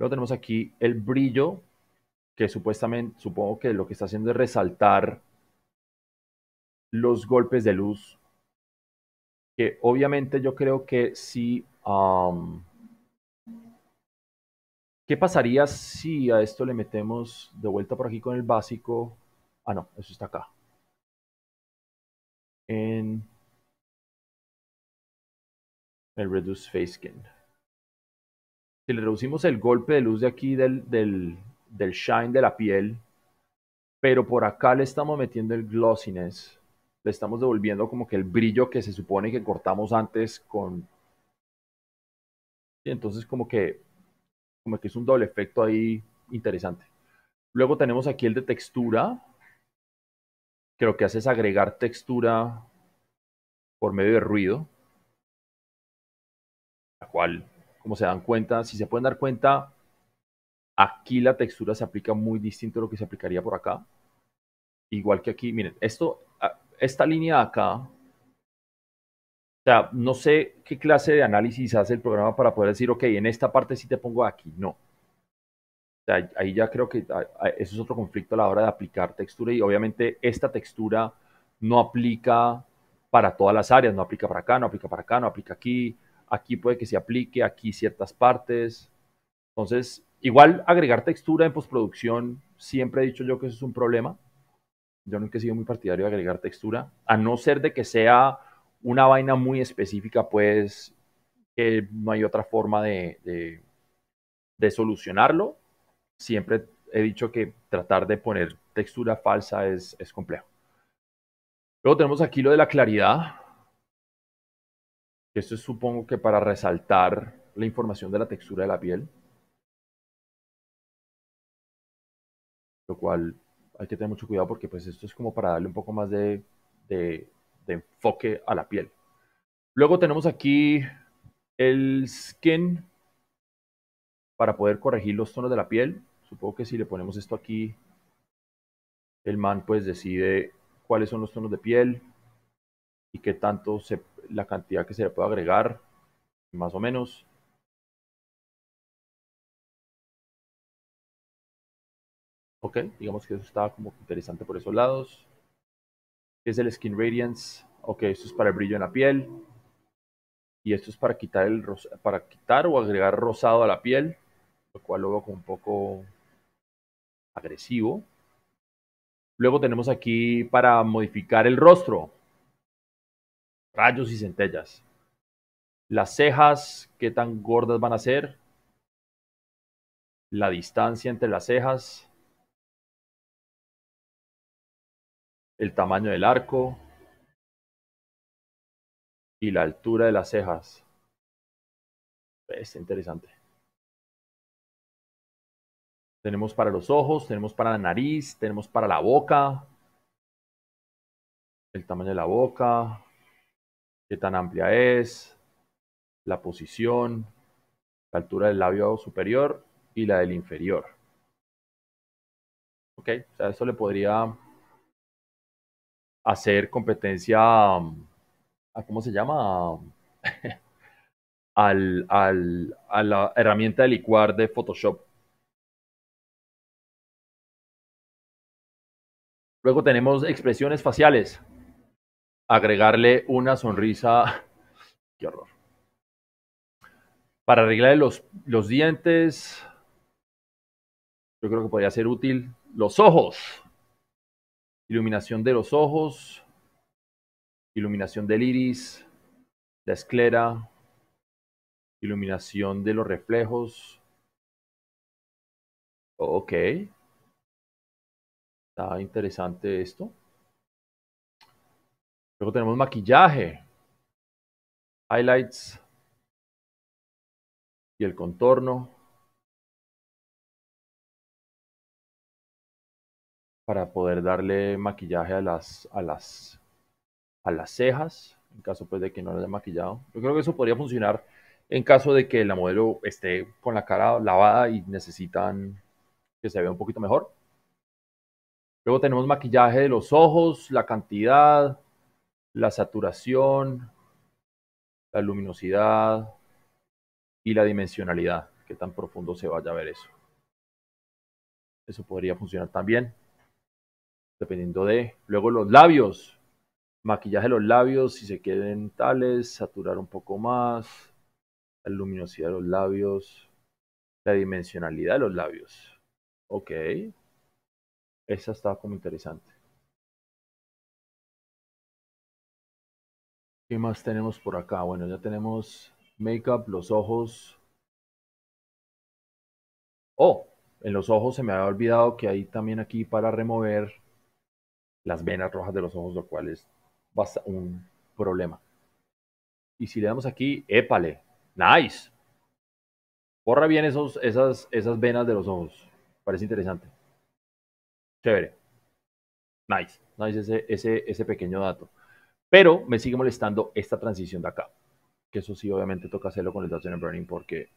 S1: Luego tenemos aquí el brillo, que supuestamente, supongo que lo que está haciendo es resaltar los golpes de luz. Que obviamente yo creo que si... ¿Qué pasaría si a esto le metemos de vuelta
S2: por aquí con el básico? Ah, no, eso está acá. En el Reduce Face Skin.
S1: Si le reducimos el golpe de luz de aquí del, del, shine de la piel, pero por acá le estamos metiendo el glossiness, le estamos devolviendo como que el brillo que se supone que cortamos antes con... Y entonces como que como que es un doble efecto ahí interesante. Luego tenemos aquí el de textura, que lo que hace es agregar textura por medio de ruido, la cual, como se dan cuenta, si se pueden dar cuenta, aquí la textura se aplica muy distinto a lo que se aplicaría por acá. Igual que aquí, miren, esto, esta línea de acá o sea, no sé qué clase de análisis hace el programa para poder decir, ok, en esta parte sí te pongo aquí. No. O sea, ahí ya creo que eso es otro conflicto a la hora de aplicar textura y obviamente esta textura no aplica para todas las áreas, no aplica para acá, no aplica para acá, no aplica aquí, aquí puede que se aplique, aquí ciertas partes. Entonces, igual agregar textura en postproducción, siempre he dicho yo que eso es un problema. Yo nunca he sido muy partidario de agregar textura, a no ser de que sea una vaina muy específica, pues, que no hay otra forma de, solucionarlo. Siempre he dicho que tratar de poner textura falsa es, complejo. Luego tenemos aquí lo de la
S2: claridad. Esto es supongo que para resaltar la información de la textura de la piel.
S1: Lo cual hay que tener mucho cuidado porque pues esto es como para darle un poco más de de enfoque a la piel. Luego tenemos aquí el skin para poder corregir los tonos de la piel. Supongo que si le ponemos esto aquí, el man pues decide cuáles son los tonos de piel
S2: y qué tanto se, la cantidad que se le puede agregar, más o menos. Ok, digamos que eso está como interesante por esos lados es el Skin Radiance.
S1: Ok, esto es para el brillo en la piel. Y esto es para quitar, el, para quitar o agregar rosado a la piel, lo cual luego con un poco agresivo. Luego tenemos aquí para modificar el rostro, rayos y centellas. Las cejas, qué tan gordas van
S2: a ser. La distancia entre las cejas. el tamaño del arco y la altura de las cejas. Es interesante. Tenemos para los ojos, tenemos para la nariz, tenemos para la boca. El tamaño de la boca,
S1: qué tan amplia es, la posición, la altura del labio superior y la del inferior. Ok, o sea, esto le podría hacer competencia a, ¿cómo se llama? al, a
S2: la herramienta de licuar de Photoshop. Luego tenemos expresiones faciales. Agregarle
S1: una sonrisa. Qué horror. Para arreglar los, los dientes. Yo creo que podría ser útil. Los ojos iluminación de los ojos, iluminación del iris, la esclera, iluminación de
S2: los reflejos. Ok. Está interesante esto. Luego tenemos maquillaje, highlights y el contorno. para poder darle maquillaje a las, a las, a las
S1: cejas, en caso pues, de que no las haya maquillado. Yo creo que eso podría funcionar en caso de que la modelo esté con la cara lavada y necesitan que se vea un poquito mejor. Luego tenemos maquillaje de los ojos, la cantidad, la saturación, la luminosidad y la dimensionalidad, qué tan profundo se vaya a ver eso. Eso podría funcionar también dependiendo de. Luego los labios, maquillaje de los labios, si se queden tales, saturar un poco más, la luminosidad de los
S2: labios, la dimensionalidad de los labios. Ok. Esa está como interesante. ¿Qué más tenemos por acá? Bueno, ya tenemos makeup, los ojos.
S1: Oh, en los ojos se me había olvidado que hay también aquí para remover las venas rojas de los ojos, lo cual es un problema. Y si le damos aquí, épale, nice. Borra bien esos, esas, esas venas de los ojos. Parece interesante. Chévere. Nice, nice ese, ese, pequeño dato. Pero me sigue molestando esta transición de acá. Que eso sí, obviamente, toca hacerlo con el de Burning porque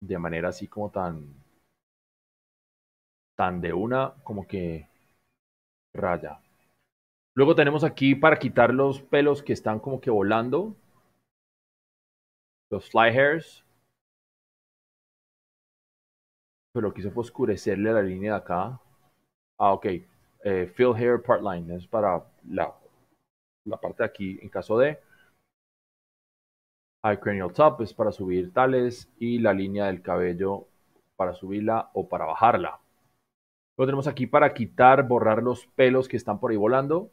S1: de manera así como tan tan de una, como que raya. Luego tenemos aquí para quitar los
S2: pelos que están como que volando. Los fly hairs. Pero lo que hice fue oscurecerle la línea de acá. Ah, ok. Eh, fill hair part line. Es para la, la parte
S1: de aquí en caso de. High cranial top es para subir tales. Y la línea del cabello para subirla o para bajarla. Lo tenemos aquí para quitar, borrar los pelos que están por ahí volando.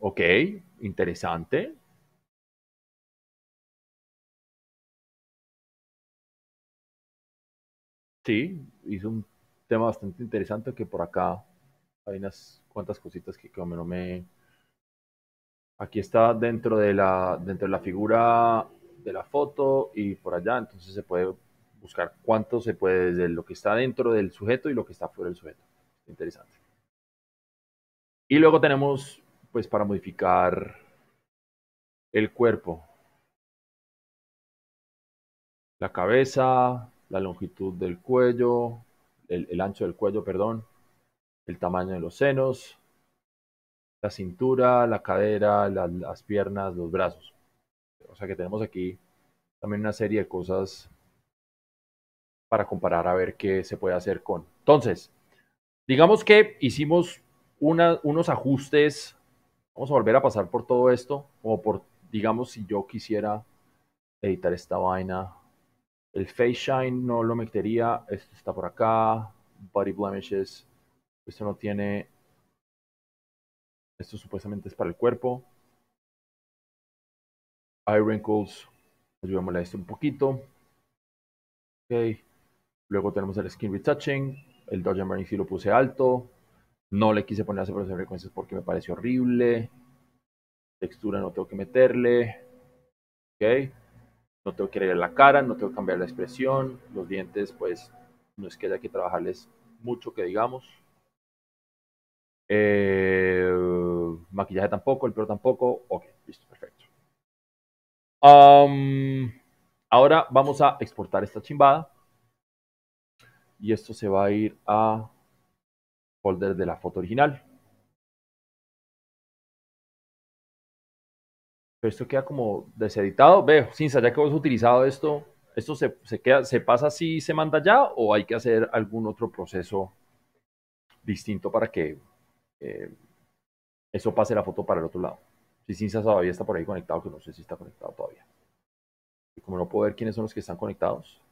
S2: Ok, interesante. Sí, hizo un tema bastante interesante que por acá hay unas cuantas cositas que como no me...
S1: Aquí está dentro de la, dentro de la figura de la foto y por allá, entonces se puede buscar cuánto se puede desde lo que está dentro del sujeto y lo que
S2: está fuera del sujeto. Interesante. Y luego tenemos, pues, para modificar el cuerpo,
S1: la cabeza, la longitud del cuello, el, ancho del cuello, perdón, el tamaño de los senos, la cintura, la cadera, las piernas, los brazos. O sea que tenemos aquí también una serie de cosas para comparar a ver qué se puede hacer con. Entonces, digamos que hicimos unos ajustes. Vamos a volver a pasar por todo esto, o por, digamos, si yo quisiera editar esta vaina. El Face Shine no lo metería, esto está por acá, Body
S2: Blemishes, esto no tiene, esto supuestamente es para el cuerpo. Eye Wrinkles, ayudémosle a esto un
S1: poquito. Ok, Luego tenemos el skin retouching. El Dodge Burning sí lo puse alto. No le quise poner a separación de frecuencias porque me pareció horrible. Textura no tengo que meterle. ¿Ok? No tengo que agregar la cara, no tengo que cambiar la expresión. Los dientes, pues, no es que haya que trabajarles mucho que digamos. Eh, maquillaje tampoco, el pelo tampoco. Ok, listo, perfecto. ahora vamos a exportar esta chimbada y esto se va a ir a
S2: folder de la foto original. Pero esto queda como deseditado. Veo, Cinza, ya que vos has utilizado
S1: esto, ¿esto se, queda, se pasa así y se manda ya o hay que hacer algún otro proceso distinto para que eh, eso pase la foto para el
S2: otro lado? Si Cinza todavía está por ahí conectado, que no sé si está conectado todavía. Y como no puedo ver quiénes son los que están conectados,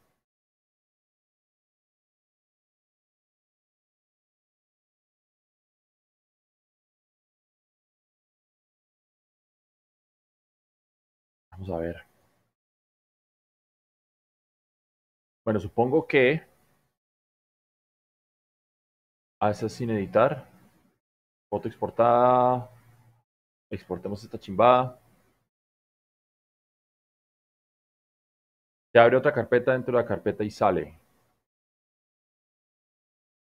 S2: Vamos a ver. Bueno, supongo que... a sin editar. Foto exportada. Exportemos esta chimbada. Se abre otra carpeta dentro de la carpeta y sale.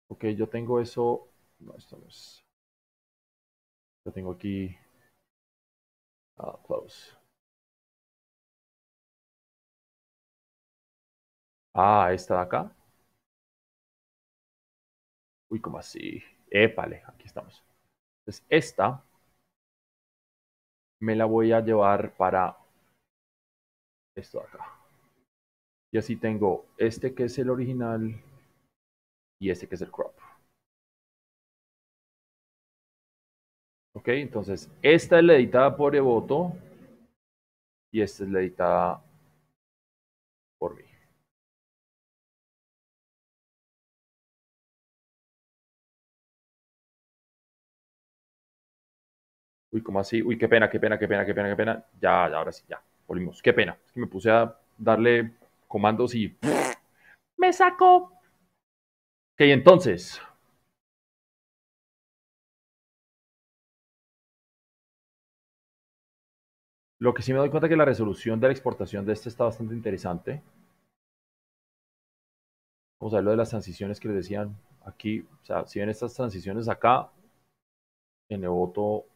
S2: Ok, yo tengo eso. No, esto no es. Yo tengo aquí. Ah, close. Ah, esta de acá. Uy, como así? Épale, aquí estamos. Entonces, pues esta
S1: me la voy a llevar para esto de acá.
S2: Y así tengo este que es el original y este que es el crop. Ok, entonces esta es la editada por Evoto y esta es la editada por mí. Uy, ¿cómo así? Uy, qué pena, qué pena, qué pena, qué pena, qué pena. Ya, ya, ahora sí, ya. Volvimos. Qué pena. Es que me puse a darle comandos y... ¡Me saco Ok, entonces... Lo que sí me doy cuenta es que la resolución de la exportación de este está bastante
S1: interesante. Vamos a ver lo de las transiciones que les decían aquí. O sea, si ven estas transiciones acá, en el voto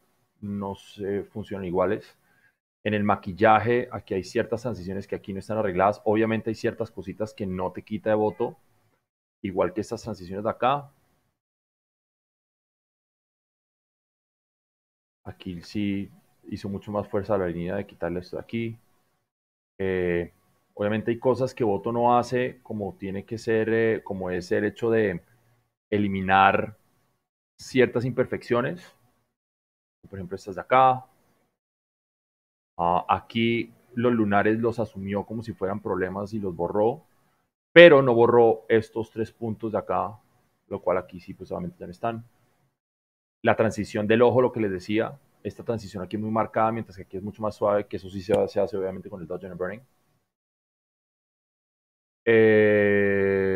S1: no se funcionan iguales. En el maquillaje, aquí hay ciertas transiciones que aquí no están arregladas.
S2: Obviamente hay ciertas cositas que no te quita de voto, igual que estas transiciones de acá. Aquí sí hizo mucho más fuerza la línea de quitarle esto de aquí. Eh,
S1: obviamente hay cosas que voto no hace, como tiene que ser, eh, como es el hecho de eliminar ciertas imperfecciones por ejemplo, estas de acá. Ah, aquí los lunares los asumió como si fueran problemas y los borró, pero no borró estos tres puntos de acá, lo cual aquí sí, pues obviamente ya no están. La transición del ojo, lo que les decía, esta transición aquí es muy marcada, mientras que aquí es mucho más suave, que eso sí se, hace obviamente con el Dodge and Burning.
S2: Eh,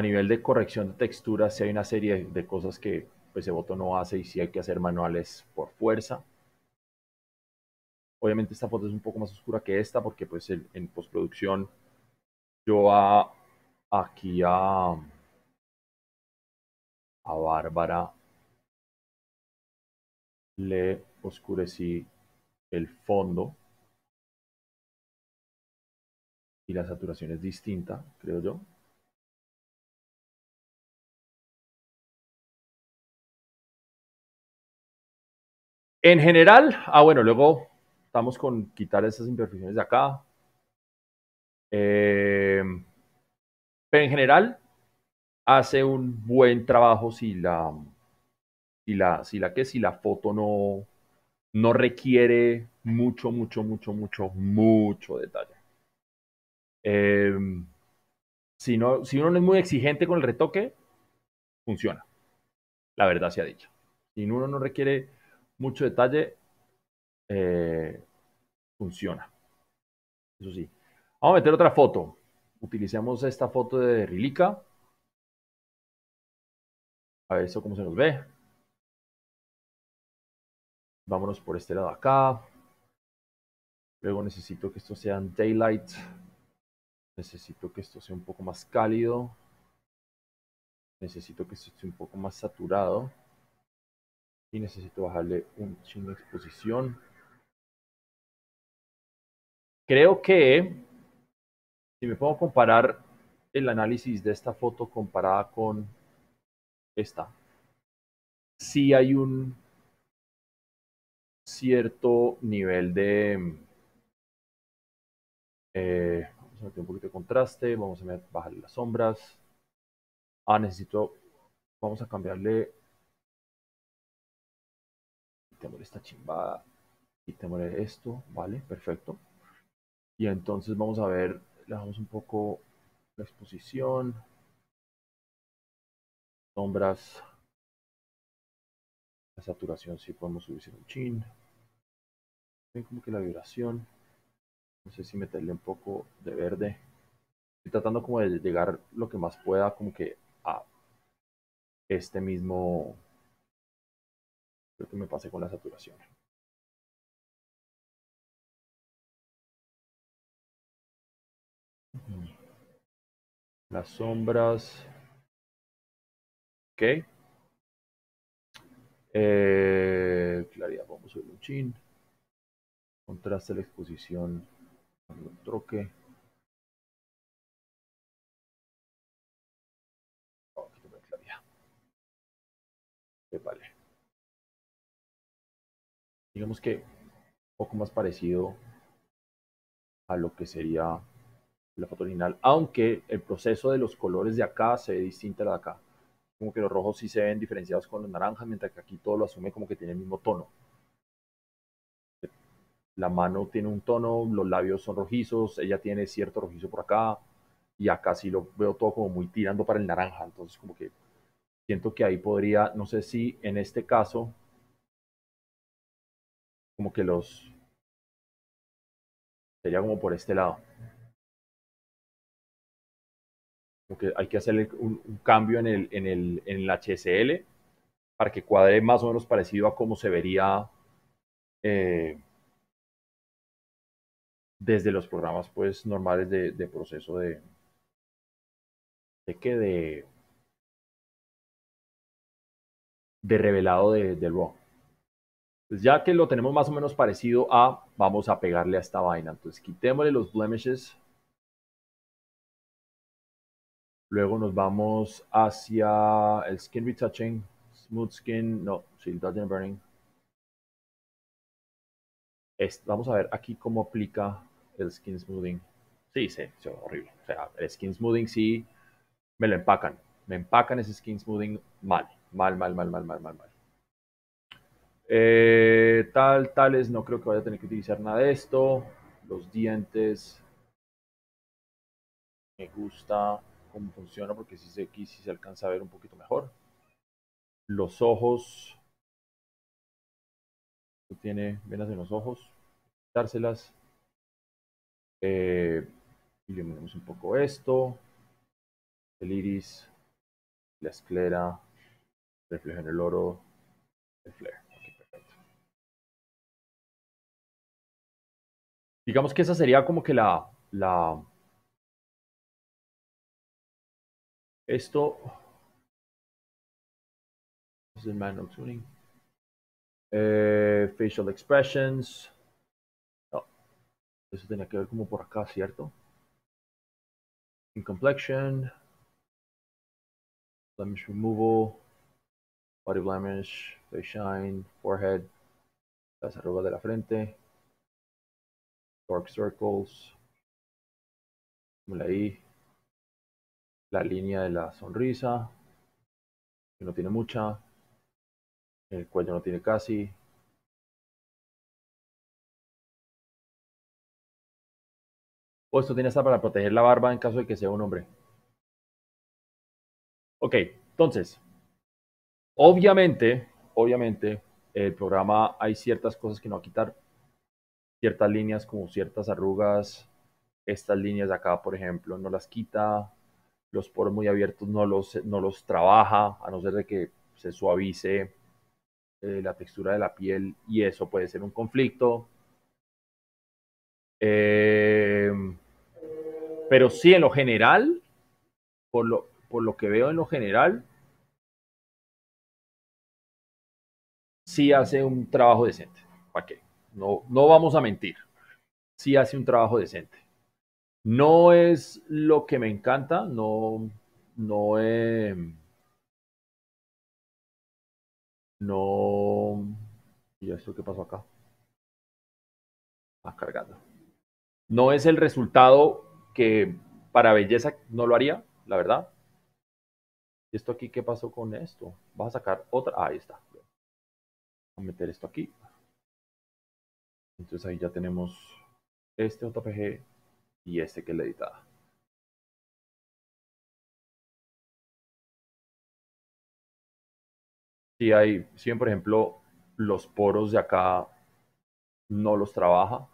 S2: a nivel de corrección de textura si hay una serie de
S1: cosas que pues voto no hace y si hay que hacer manuales por fuerza. Obviamente esta foto es un poco más oscura que esta porque pues en, en postproducción
S2: yo a, aquí a, a Bárbara le oscurecí el fondo y la saturación es distinta, creo yo. En general, ah, bueno, luego estamos con quitar esas imperfecciones de acá. Eh,
S1: pero en general, hace un buen trabajo si la, si la, si la, si la foto no, no requiere mucho, mucho, mucho, mucho, mucho detalle. Eh, si, si uno no es muy exigente con el retoque, funciona. La verdad se ha dicho. Si uno no requiere mucho detalle,
S2: eh,
S1: funciona. Eso sí. Vamos a meter otra foto.
S2: Utilicemos esta foto de Rilica. A ver eso cómo se nos ve. Vámonos por este lado acá. Luego necesito que esto sea en daylight. Necesito
S1: que esto sea un poco más cálido. Necesito que esto esté un poco más
S2: saturado. Y necesito bajarle un sin exposición. Creo que si me puedo
S1: comparar el análisis de esta foto comparada con esta,
S2: si hay un cierto nivel de... Eh, vamos a meter un poquito de contraste, vamos a bajarle las sombras. Ah, necesito... Vamos a cambiarle te esta chimbada y esto, ¿vale? Perfecto. Y entonces vamos a ver, le damos un poco la exposición, sombras, la saturación si podemos subirse un chin, como que la vibración, no sé si meterle un poco de verde,
S1: estoy tratando como de llegar lo que más pueda como que a este mismo
S2: que me pase con la saturación. Mm. Las sombras. Ok. Eh, claridad, vamos a subir un chin. Contraste la exposición un troque. Oh, claridad. Vale digamos que un poco más parecido a lo que sería la foto original,
S1: aunque el proceso de los colores de acá se ve distinto a la de acá. Como que los rojos sí se ven diferenciados con los naranjas, mientras que aquí todo lo asume como que tiene el mismo tono. La mano tiene un tono, los labios son rojizos, ella tiene cierto rojizo por acá, y acá sí lo veo todo como muy tirando para el naranja, entonces como que siento que ahí podría,
S2: no sé si en este caso como que los... Sería como por este lado. Como hay que hacerle un, cambio en el, en, el, en el HSL
S1: para que cuadre más o menos parecido a cómo se vería eh,
S2: desde los programas pues normales de, proceso de... ¿De que De... De revelado de, de pues ya que lo tenemos más o menos parecido
S1: a, vamos a pegarle a esta vaina. Entonces quitémosle los blemishes.
S2: Luego nos vamos hacia el skin retouching, smooth skin, no, shield dodging burning.
S1: vamos a ver aquí cómo aplica el skin smoothing. Sí, sí, sí, horrible. O sea, el skin smoothing sí me lo empacan. Me empacan ese skin smoothing mal, mal, mal, mal, mal, mal, mal. mal. Eh, tal, tales, no creo que vaya a tener que utilizar nada de esto. Los dientes. Me gusta cómo funciona porque si se, si se alcanza a ver un poquito mejor.
S2: Los ojos. Tiene venas en los ojos. Dárselas. Eh, iluminemos un poco esto. El iris. La esclera. Reflejo en el oro. El flare. Digamos que esa sería como que la, la... Esto... Es el manual tuning. facial expressions. Eso tenía que ver como por acá, ¿cierto? In complexion. Blemish removal. Body blemish. Face shine. Forehead. Las arrugas de la frente circles, la línea de la sonrisa, que no tiene mucha, el cuello no tiene casi. O esto tiene hasta para proteger la barba en caso de que sea un hombre. Ok, entonces,
S1: obviamente, obviamente, el programa hay ciertas cosas que no va a quitar, ciertas líneas como ciertas arrugas, estas líneas de acá, por ejemplo, no las quita, los poros muy abiertos no los, no los trabaja, a no ser de que se suavice eh, la textura de la piel y eso puede ser un conflicto. Em, pero sí, en lo
S2: general, por lo, por lo que veo en lo general, sí hace un trabajo decente. ¿Para qué? no, no
S1: vamos a mentir, si hace un trabajo decente. No es lo que
S2: me encanta, no, no, es. Em, no, ¿y esto qué pasó acá?
S1: Ah, cargando. No es el resultado que para belleza no lo haría, la verdad. ¿Y esto aquí qué pasó con esto? Vas a sacar
S2: otra, ahí está. vamos a meter esto aquí. Entonces ahí ya tenemos este JPG y este que es la editada. Si hay, si por ejemplo los poros de acá no los trabaja,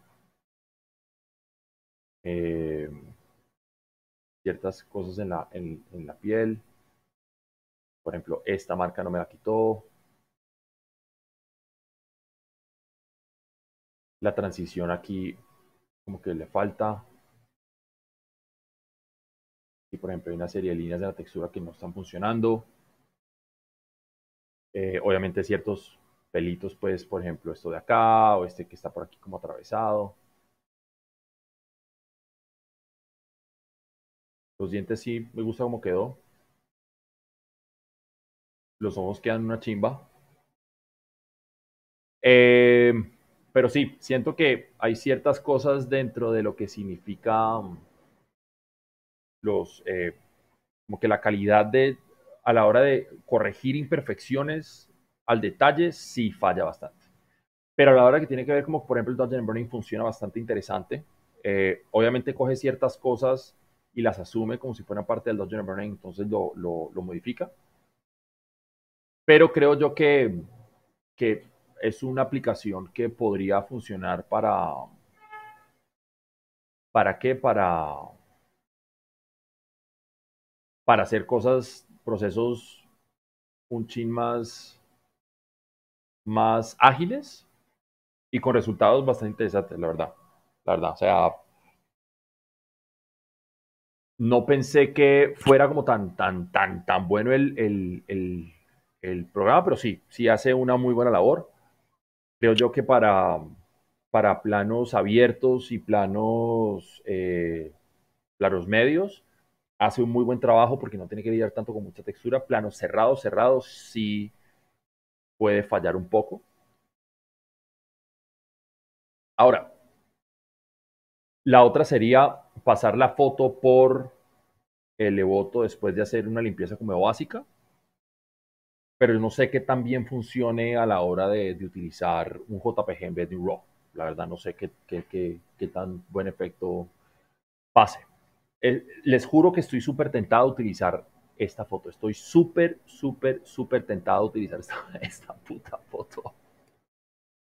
S2: eh, ciertas cosas en la piel, por ejemplo, esta marca no me la quitó, la transición aquí como que le falta. Y por ejemplo hay una serie de líneas de la textura que no están funcionando. Eh, obviamente ciertos pelitos, pues por ejemplo esto de acá o este que está por aquí como atravesado. Los dientes sí me gusta cómo quedó. Los ojos quedan una chimba. Eh, pero sí, siento
S1: que hay ciertas cosas dentro de lo que significa mm, los, eh, como que la calidad de, a la hora de corregir imperfecciones al detalle, sí falla bastante. Pero a la hora que tiene que ver como, por ejemplo, el Dungeon Burning funciona bastante interesante. Eh, obviamente coge ciertas cosas y las asume como si fueran parte del Dungeon Burning, entonces lo, modifica. Pero creo yo que, que es una aplicación que podría funcionar
S2: para... ¿Para qué? Para... Para hacer cosas, procesos un chin
S1: más,
S2: más ágiles y con resultados bastante interesantes, la verdad. La verdad, o sea, no
S1: pensé que fuera como tan, tan, tan, tan bueno el, el, el programa, pero sí, sí hace una muy buena labor creo yo que para, planos abiertos y planos, eh, planos medios, hace un muy buen trabajo porque no tiene que lidiar tanto con mucha textura. Planos cerrados, cerrados, sí
S2: puede fallar un poco. Ahora, la otra sería pasar la foto por
S1: el Evoto después de hacer una limpieza como básica pero no sé qué tan bien funcione a la hora de, utilizar un JPG en vez de un RAW. La verdad no sé qué, tan buen efecto pase. Eh, les juro que estoy súper tentado a utilizar esta foto. Estoy súper, súper, súper tentado a utilizar esta, puta foto.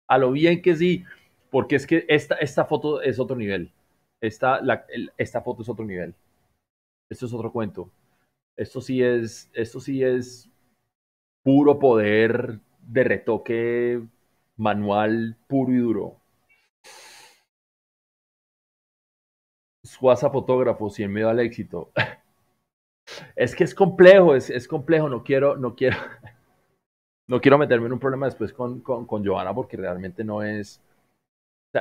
S1: A lo bien que sí, porque es que esta, esta foto es otro nivel. Esta, esta foto es otro nivel. Esto es otro cuento. Esto sí es, esto sí es puro poder de retoque manual puro y duro. Suaza fotógrafo, en miedo al éxito. Es que es complejo, es, es complejo, no quiero, no quiero, no quiero meterme en un problema después con, con, porque realmente no es,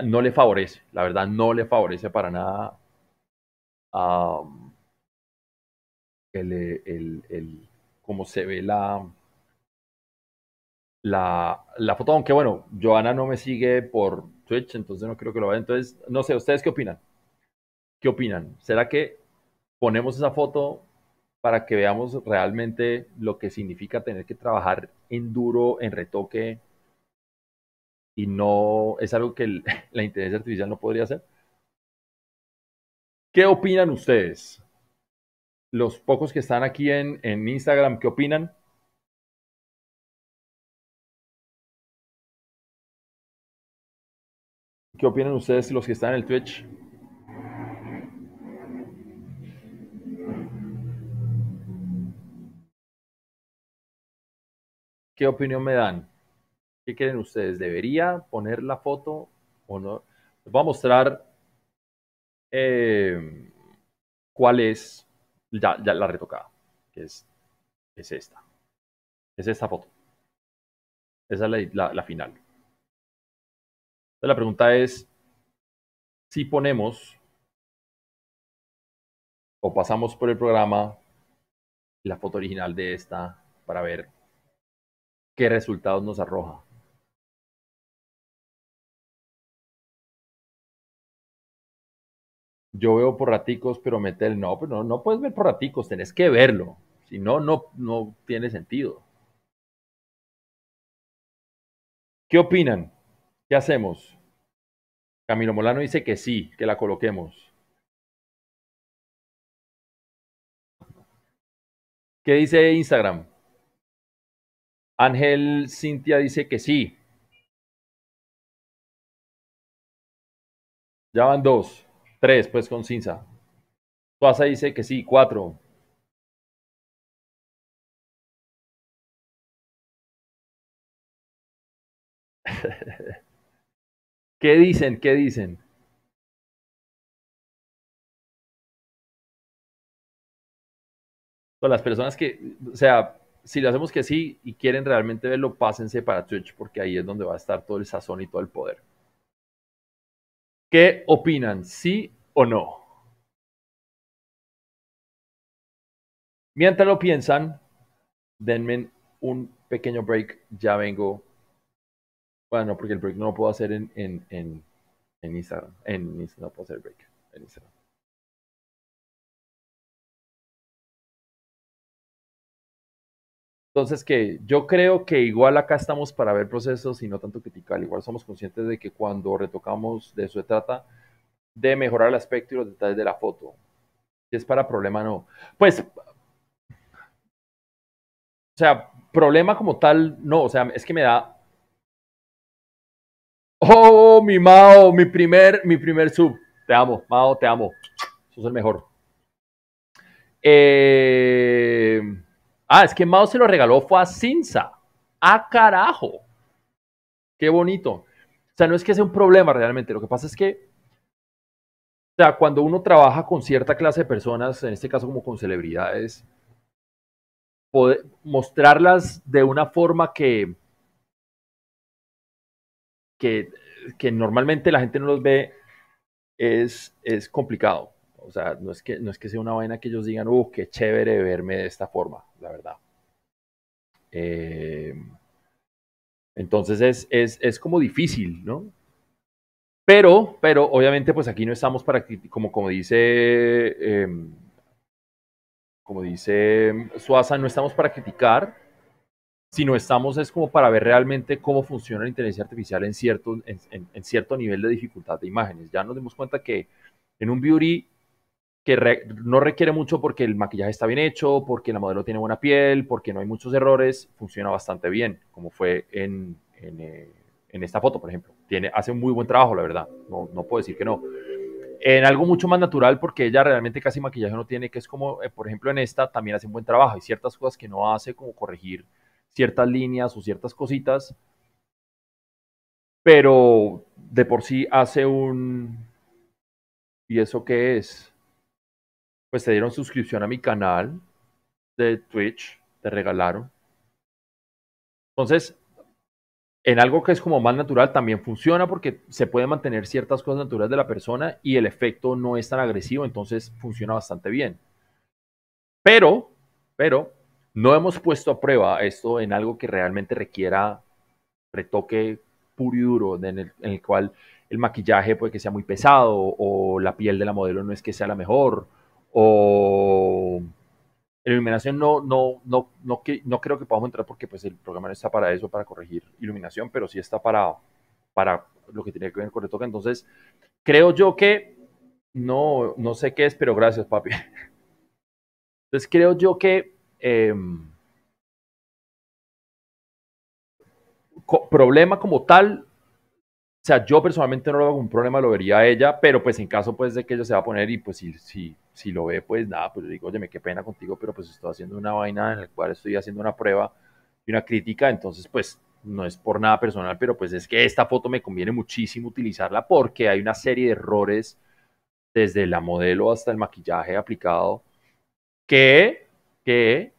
S1: no le favorece, la verdad no le favorece para nada el, cómo se ve la, la, foto, aunque bueno, Joana no me sigue por Twitch, entonces no creo que lo vea. Entonces, no sé, ¿ustedes qué opinan? ¿Qué opinan? ¿Será que ponemos esa foto para que veamos realmente lo que significa tener que trabajar en duro, en retoque, y no es algo que la inteligencia artificial no podría hacer. ¿Qué opinan ustedes?
S2: Los pocos que están aquí en, en Instagram, ¿qué opinan? ¿Qué opinan ustedes los que están en el Twitch?
S1: ¿Qué opinión me dan? ¿Qué creen ustedes? ¿Debería poner la foto o no? Les voy a mostrar eh, cuál es
S2: ya, la retocada, que es, es esta. Es esta foto. Esa es la final la pregunta es, si ponemos o pasamos por el programa la foto original de esta para ver qué resultados nos arroja. Yo veo por raticos, pero meter... el no, pero pues no, no puedes
S1: ver por raticos, tenés que verlo. Si no, no, no tiene sentido.
S2: ¿Qué opinan? ¿Qué hacemos? Camilo Molano dice que sí, que la coloquemos. ¿Qué dice Instagram? Ángel Cintia dice que sí. Ya van dos. Tres, pues con Cinza. Suaza dice que sí. Cuatro. ¿Qué dicen? ¿Qué dicen? Las personas que, o sea, si lo hacemos que sí y quieren realmente
S1: verlo, pásense para Twitch porque ahí es donde va a estar todo el sazón y todo el poder.
S2: ¿Qué opinan? ¿Sí o no? Mientras lo piensan, denme un pequeño
S1: break. Ya vengo bueno, porque el break no lo puedo hacer en, en,
S2: Instagram. En Instagram no puedo hacer break. En Instagram. Entonces, que yo creo que
S1: igual acá estamos para ver procesos y no tanto criticar. Igual somos conscientes de que cuando retocamos, de eso se trata de mejorar el aspecto y los detalles de la foto. Si es para problema, no. Pues, o sea, problema como tal, no. O sea, es que me da
S2: Oh, mi Mao, mi
S1: primer, mi primer sub. Te amo, Mao, te amo. Sos el mejor. Eh, ah, es que Mao se lo regaló, fue a Cinza. a ah, carajo! ¡Qué bonito! O sea, no es que sea un problema realmente, lo que pasa es que, o sea, cuando uno trabaja con cierta clase de personas, en este caso como con celebridades, mostrarlas de una forma que, que, que normalmente la gente no los ve es, es complicado. O sea, no es, que, no es que sea una vaina que ellos digan, uh, qué chévere verme de esta forma, la verdad. Eh, entonces es, es, es, como difícil, ¿no? Pero, pero obviamente pues aquí no estamos para, como, como dice, em, como dice Suaza, no estamos para criticar, si no estamos es como para ver realmente cómo funciona la inteligencia artificial en cierto, en, cierto nivel de dificultad de imágenes. Ya nos dimos cuenta que en un beauty que no requiere mucho porque el maquillaje está bien hecho, porque la modelo tiene buena piel, porque no hay muchos errores, funciona bastante bien, como fue eh, en, esta foto, por ejemplo. Tiene, hace un muy buen trabajo, la verdad, no, no puedo decir que no en algo mucho más natural porque ella realmente casi maquillaje no tiene, que es como, eh, por ejemplo, en esta también hace un buen trabajo. Hay ciertas cosas que no hace, como corregir ciertas líneas o ciertas cositas, pero de por sí hace un... ¿Y eso qué es? Pues te dieron suscripción a mi canal de Twitch, te regalaron. Entonces, en algo que es como más natural también funciona porque se puede mantener ciertas cosas naturales de la persona y el efecto no es tan agresivo, entonces funciona bastante bien. Pero, pero, no hemos puesto a prueba esto en algo que realmente requiera retoque puro y duro, en el, cual el maquillaje puede que sea muy pesado o la piel de la modelo no es que sea la mejor o la iluminación no, no, no, no, no creo que podamos entrar porque pues el programa no está para eso, para corregir iluminación, pero sí está para, para lo que tiene que ver con retoque. Entonces, creo yo que, no, no sé qué es, pero gracias, papi. Entonces, creo yo que Em, problema como tal, o sea, yo personalmente no lo hago un problema, lo vería a ella, pero pues en caso pues de que ella se va a poner y pues si, si, si lo ve, pues nada, pues le digo, oye, me qué pena contigo, pero pues estoy haciendo una vaina en la cual estoy haciendo una prueba y una crítica, entonces pues no es por nada personal, pero pues es que esta foto me conviene muchísimo utilizarla porque hay una serie de errores desde la modelo hasta el maquillaje aplicado que que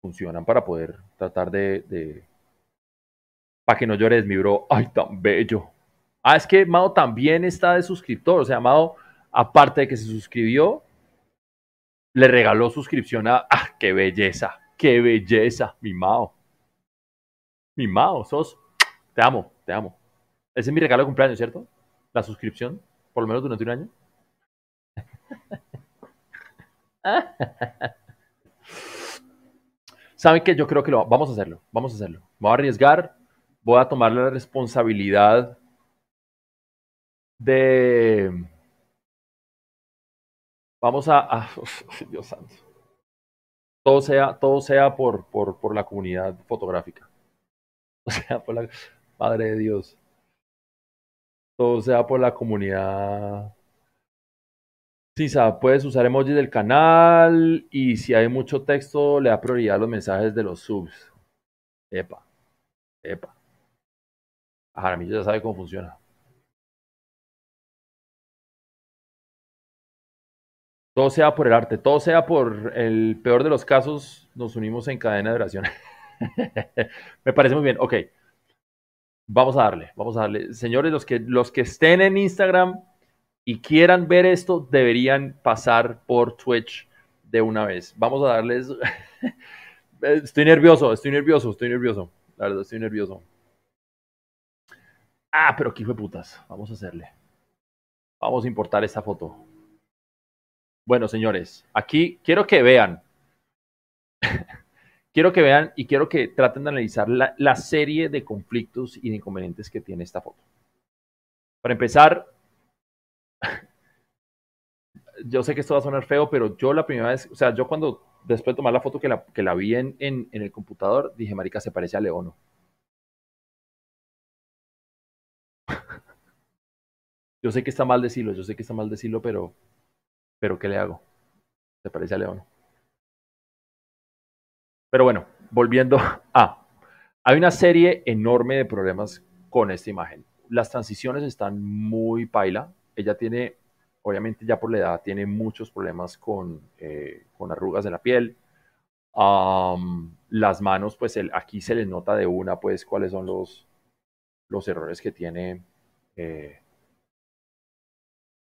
S1: funcionan para poder tratar de... Para que no llores, mi bro. Ay, tan bello. Ah, es que Mao también está de suscriptor. O sea, Mao, aparte de que se suscribió, le regaló suscripción a... ¡Ah, qué belleza! ¡Qué belleza! Mi Mao. Mi Mao, sos... Te amo, te amo. Ese es mi regalo de cumpleaños, ¿cierto? La suscripción, por lo menos durante un año. ¿Saben que Yo creo que lo vamos a hacerlo, vamos a hacerlo. Me voy a arriesgar, voy a tomar la responsabilidad de... Vamos a... Dios santo. Todo sea, todo sea por, por, por la comunidad fotográfica.
S2: O sea, por la...
S1: Madre de Dios. Todo sea por la comunidad Sí, sabes, puedes usar emojis del canal y si hay mucho texto, le da prioridad a los mensajes de los subs. Epa,
S2: epa. Jaramillo ya sabe cómo funciona. Todo sea por el arte, todo sea por
S1: el peor de los casos, nos unimos en cadena de oración. Me parece muy bien. Ok, vamos a darle, vamos a darle. Señores, los que, los que estén en Instagram, y quieran ver esto, deberían pasar por Twitch de una vez. Vamos a darles... estoy nervioso, estoy nervioso, estoy nervioso. La verdad, estoy nervioso. Ah, pero aquí fue putas. Vamos a hacerle. Vamos a importar esta foto. Bueno, señores, aquí quiero que vean. quiero que vean y quiero que traten de analizar la, la serie de conflictos y de inconvenientes que tiene esta foto. Para empezar, yo sé que esto va a sonar feo, pero yo la primera vez, o sea, yo cuando después de tomar la foto que la, vi en, el computador, dije, marica, se parece a Leono.
S2: yo sé que está mal decirlo, yo sé que está mal decirlo, pero, pero ¿qué le hago? Se parece a Leono.
S1: Pero bueno, volviendo a... Hay una serie enorme de problemas con esta imagen. Las transiciones están muy paila, ella tiene, obviamente ya por la edad, tiene muchos problemas con, eh, con arrugas de la piel. las manos, pues aquí se les nota de una, pues cuáles son los, los errores que tiene eh,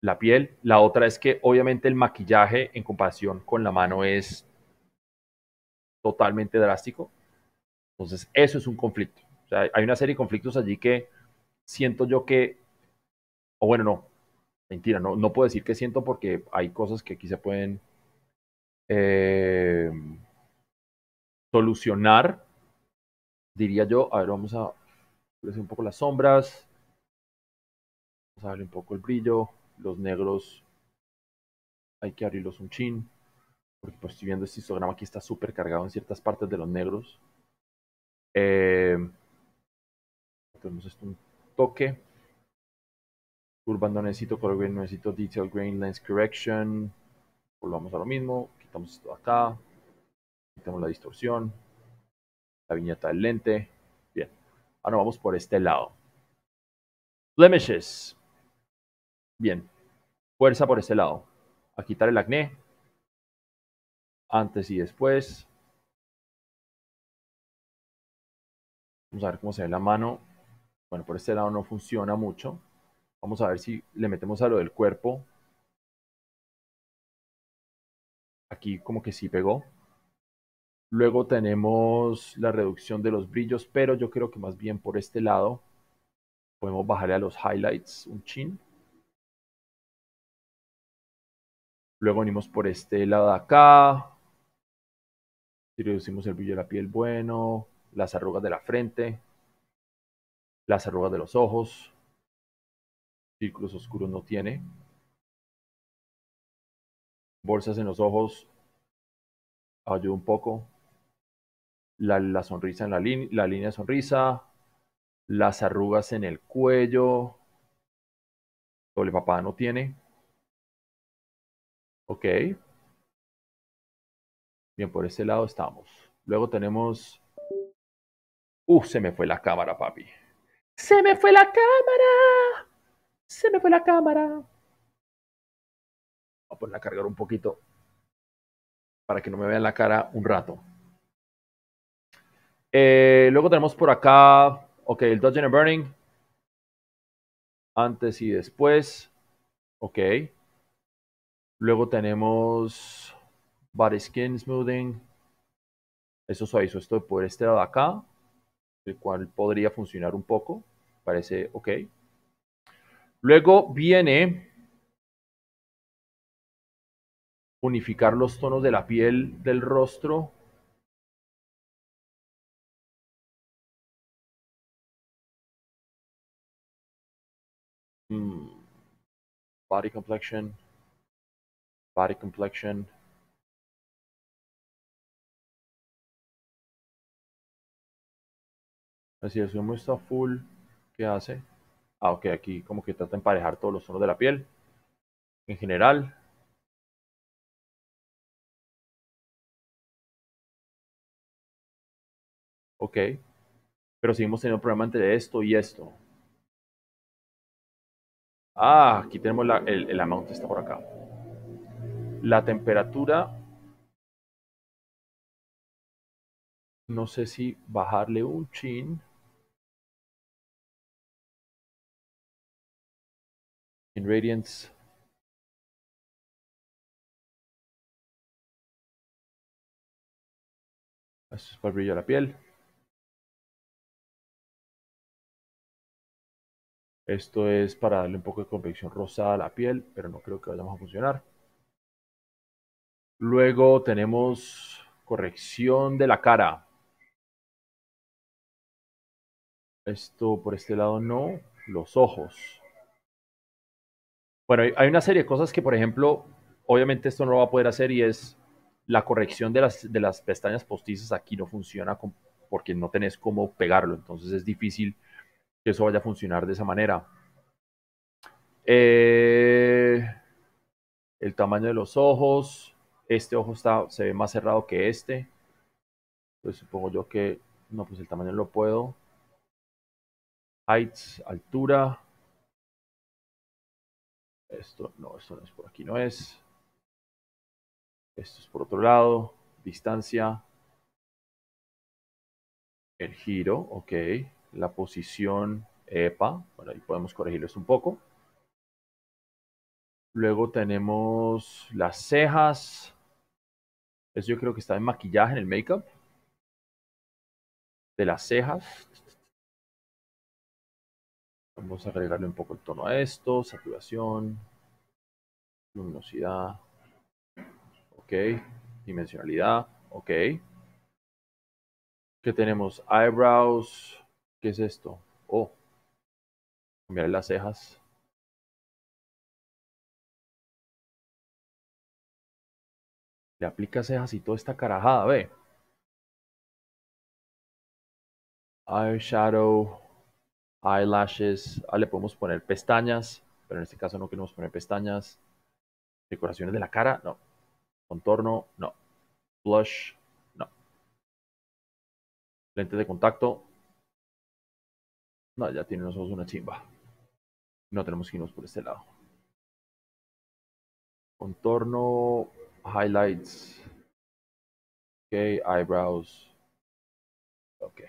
S1: la piel. La otra es que obviamente el maquillaje en comparación con la mano es totalmente drástico. Entonces, eso es un conflicto. hay una serie de conflictos allí que siento yo que, o bueno, no, mentira, no, no puedo decir que siento porque hay cosas que aquí se pueden eh, solucionar, diría yo. A ver, vamos a ver un poco las sombras, vamos a ver un poco el brillo, los negros hay que abrirlos un chin, porque pues estoy viendo este histograma aquí está súper cargado en ciertas partes de los negros.
S2: Eh,
S1: tenemos esto un toque. Urban no necesito, color grain no necesito, detail grain, lens correction. Volvamos a lo mismo, quitamos esto acá, quitamos la distorsión, la viñeta del lente. Bien, ahora vamos por este lado. Flemishes.
S2: Bien, fuerza por este lado. A quitar el acné. Antes y después. Vamos a ver cómo se ve la mano. Bueno, por este lado no funciona mucho. Vamos a ver si le
S1: metemos a lo del cuerpo. Aquí como que sí pegó. Luego tenemos la reducción de los brillos, pero yo creo que más bien por este lado podemos bajarle a los highlights un chin.
S2: Luego venimos por este lado de acá. Si reducimos el brillo de la piel bueno, las arrugas de la frente, las arrugas de los ojos círculos oscuros no tiene, bolsas en los ojos ayuda un poco, la, sonrisa en la, la línea de sonrisa, las arrugas en el cuello, doble papá no tiene, ok, bien por ese lado estamos, luego tenemos, uh, se me
S1: fue la cámara papi,
S2: se me fue la cámara. Se me fue la cámara. Voy
S1: a ponerla a cargar un poquito para que no me vean la cara un rato. Eh, luego tenemos por acá, ok, el Dodge and Burning. Antes y después. Ok. Luego tenemos Body Skin Smoothing. Eso suavizo esto por este de acá, el cual podría funcionar un poco. Parece ok. Luego viene
S2: unificar los tonos de la piel del rostro. Mm. Body complexion. Body complexion. Así es, está full. ¿Qué hace? ah, okay, aquí como que trata de emparejar todos los tonos de la piel en general. Ok, pero seguimos teniendo problemas entre esto y esto. Ah, aquí
S1: tenemos la, el, el amount, está por acá. La temperatura
S2: no sé si bajarle un chin. radiance Eso es para brillar la piel. Esto es para darle un poco de convección rosada a la piel, pero no creo que vayamos a funcionar. Luego tenemos corrección de la cara. Esto por este lado no. Los ojos.
S1: Bueno, hay una serie de cosas que, por ejemplo, obviamente esto no lo va a poder hacer y es la corrección de las, pestañas postizas aquí no funciona porque no tenés cómo pegarlo, entonces es difícil que eso vaya a funcionar de esa manera. Eh, el tamaño de los ojos, este ojo está, se ve
S2: más cerrado que este, pues supongo yo que, no, pues el tamaño no lo puedo. Heights, altura, esto no, esto no es por aquí, no es. Esto es por otro lado. Distancia. El giro, ok.
S1: La posición, EPA. Bueno, ahí podemos corregir esto un poco. Luego tenemos las cejas. Eso
S2: yo creo que está en maquillaje, en el make-up. De las cejas. Vamos a agregarle un poco el tono a esto, saturación, luminosidad, ok, dimensionalidad, ok. ¿Qué tenemos? Eyebrows, ¿qué es esto? Oh, cambiaré las cejas. Le aplica cejas y toda esta carajada, ve.
S1: Eyeshadow eyelashes, ah, le podemos poner pestañas, pero en este caso no queremos poner pestañas, decoraciones de la cara, no, contorno, no,
S2: blush, no, lentes de contacto, no, ya tiene nosotros una chimba, no tenemos que irnos por este lado, contorno, highlights, ok, eyebrows, ok.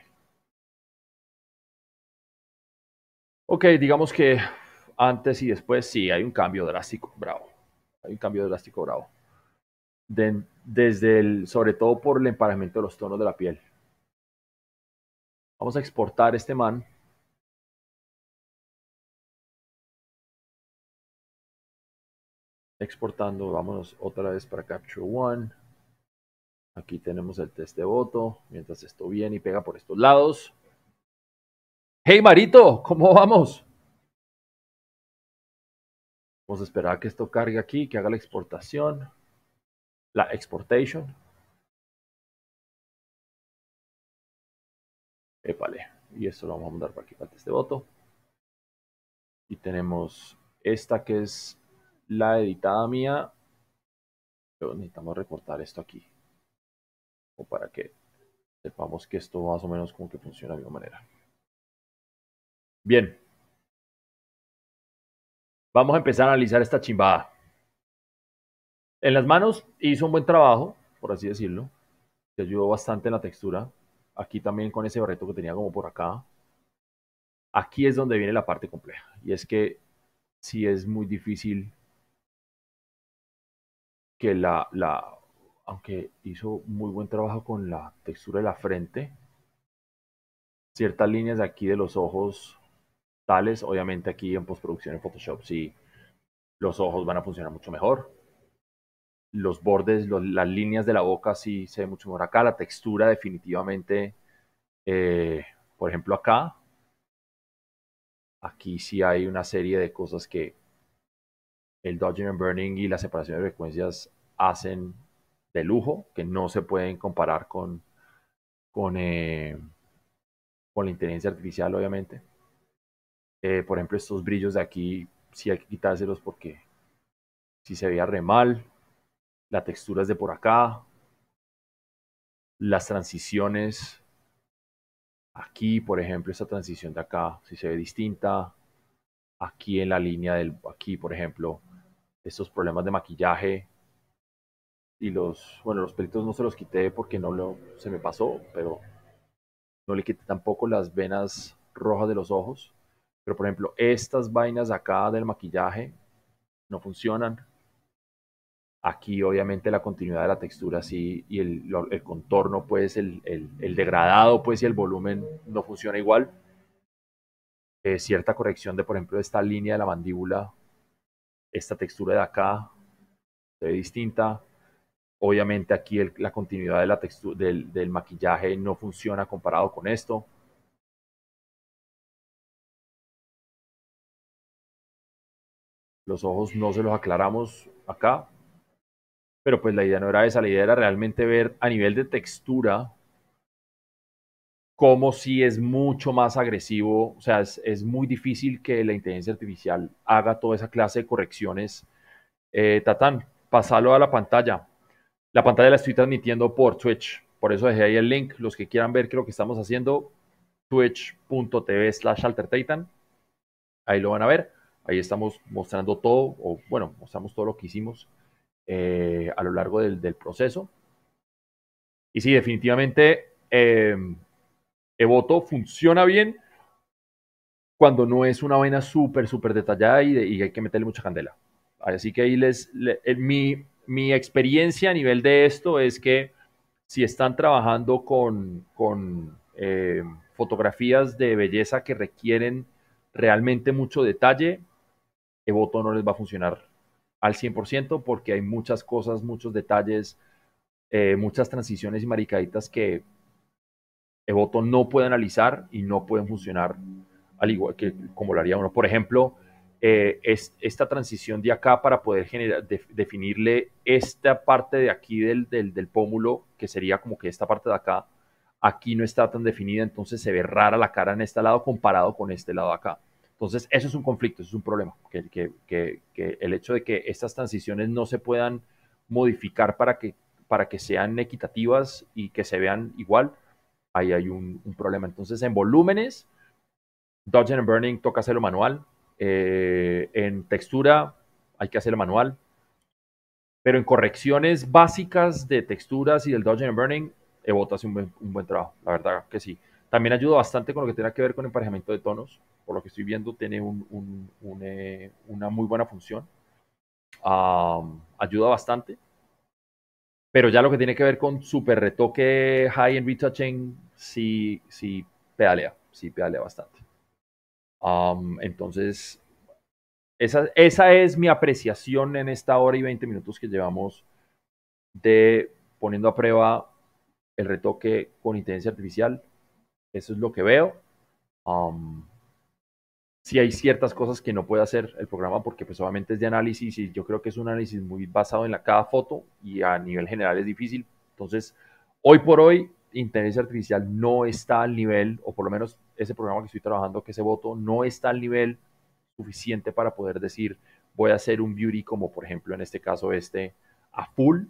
S2: Ok, digamos que antes y después sí, hay
S1: un cambio drástico, bravo. Hay un cambio drástico, bravo. desde
S2: el, sobre todo por el emparejamiento de los tonos de la piel. Vamos a exportar este man. Exportando, vamos otra vez para Capture One. Aquí tenemos el test de voto, mientras esto viene y pega por estos lados. Hey Marito, ¿cómo vamos? Vamos a esperar a que esto cargue aquí, que haga la exportación, la exportation. Épale, y esto lo vamos a mandar para aquí, para este voto. Y tenemos esta que
S1: es la editada mía. necesitamos recortar esto aquí.
S2: O para que sepamos que esto más o menos como que funciona de alguna manera. Bien. Vamos a empezar a analizar esta chimbada. En las manos hizo un buen trabajo, por así
S1: decirlo. Se ayudó bastante en la textura. Aquí también con ese barreto que tenía como por acá. Aquí es donde viene la parte compleja. Y es que si es muy difícil que la, la aunque hizo muy buen trabajo con la textura de la frente, ciertas líneas de aquí de los ojos Obviamente aquí en postproducción en Photoshop sí los ojos van a funcionar mucho mejor. Los bordes, las líneas de la boca sí se ve mucho mejor acá. La textura definitivamente, eh, por ejemplo acá, aquí sí hay una serie de cosas que el dodging and burning y la separación de frecuencias hacen de lujo, que no se pueden comparar con, con, eh, con la inteligencia artificial, obviamente. Eh, por ejemplo, estos brillos de aquí, sí hay que quitárselos porque si se veía re mal. La textura es de por acá. Las transiciones. Aquí, por ejemplo, esta transición de acá, si se ve distinta. Aquí en la línea del, aquí, por ejemplo, estos problemas de maquillaje, y los, bueno, los pelitos no se los quité porque no lo, se me pasó, pero no le quité tampoco las venas rojas de los ojos por ejemplo, estas vainas acá del maquillaje no funcionan. Aquí obviamente la continuidad de la textura sí y el, contorno pues, el, degradado pues y el volumen no funciona igual. Eh, cierta corrección de por ejemplo esta línea de la mandíbula, esta textura de acá se ve distinta. Obviamente aquí la
S2: continuidad de la textura del maquillaje no funciona comparado con esto. los ojos no se los aclaramos acá, pero pues la idea no era esa, la idea era realmente
S1: ver a nivel de textura cómo si es mucho más agresivo, o sea, es, muy difícil que la inteligencia artificial haga toda esa clase de correcciones. Eh, Tatán, pasalo a la pantalla. La pantalla la estoy transmitiendo por Twitch, por eso dejé ahí el link. Los que quieran ver qué lo que estamos haciendo, twitch.tv slash Titan. ahí lo van a ver. Ahí estamos mostrando todo, o bueno, mostramos todo lo que hicimos eh, a lo largo del, proceso. Y sí, definitivamente Evoto em, funciona bien cuando no es una vaina súper, súper detallada y, hay que meterle mucha candela. Así que ahí les, eh, mi, experiencia a nivel de esto es que si están trabajando con, eh, fotografías de belleza que requieren realmente mucho detalle, Evoto no les va a funcionar al 100% porque hay muchas cosas, muchos detalles, eh, muchas transiciones y maricaditas que Evoto no puede analizar y no pueden funcionar al igual que como lo haría uno. Por ejemplo, eh, es, esta transición de acá para poder generar, definirle esta parte de aquí del, del, del, pómulo, que sería como que esta parte de acá, aquí no está tan definida, entonces se ve rara la cara en este lado comparado con este lado acá. Entonces, eso es un conflicto, eso es un problema, que, el hecho de que estas transiciones no se puedan modificar para que, para que sean equitativas y que se vean igual, ahí hay un, problema. Entonces, en volúmenes, Dodge and Burning toca hacerlo manual, eh, en textura hay que hacerlo manual, pero en correcciones básicas de texturas y del Dodge and Burning, Evoto hace un buen trabajo, la verdad que sí. También ayuda bastante con lo que tiene que ver con emparejamiento de tonos. Por lo que estoy viendo, tiene eh, una muy buena función. ayuda bastante. Pero ya lo que tiene que ver con super retoque, high and retouching, sí, sí pedalea, sí pedalea bastante. entonces, esa, esa es mi apreciación en esta hora y 20 minutos que llevamos de poniendo a prueba el retoque con inteligencia artificial eso es lo que veo. Um, si hay ciertas cosas que no puede hacer el programa porque pues obviamente es de análisis y yo creo que es un análisis muy basado en la cada foto y a nivel general es difícil. Entonces, hoy por hoy, inteligencia artificial no está al nivel, o por lo menos ese programa que estoy trabajando, que ese voto, no está al nivel suficiente para poder decir, voy a hacer un beauty como por ejemplo en este caso este, a full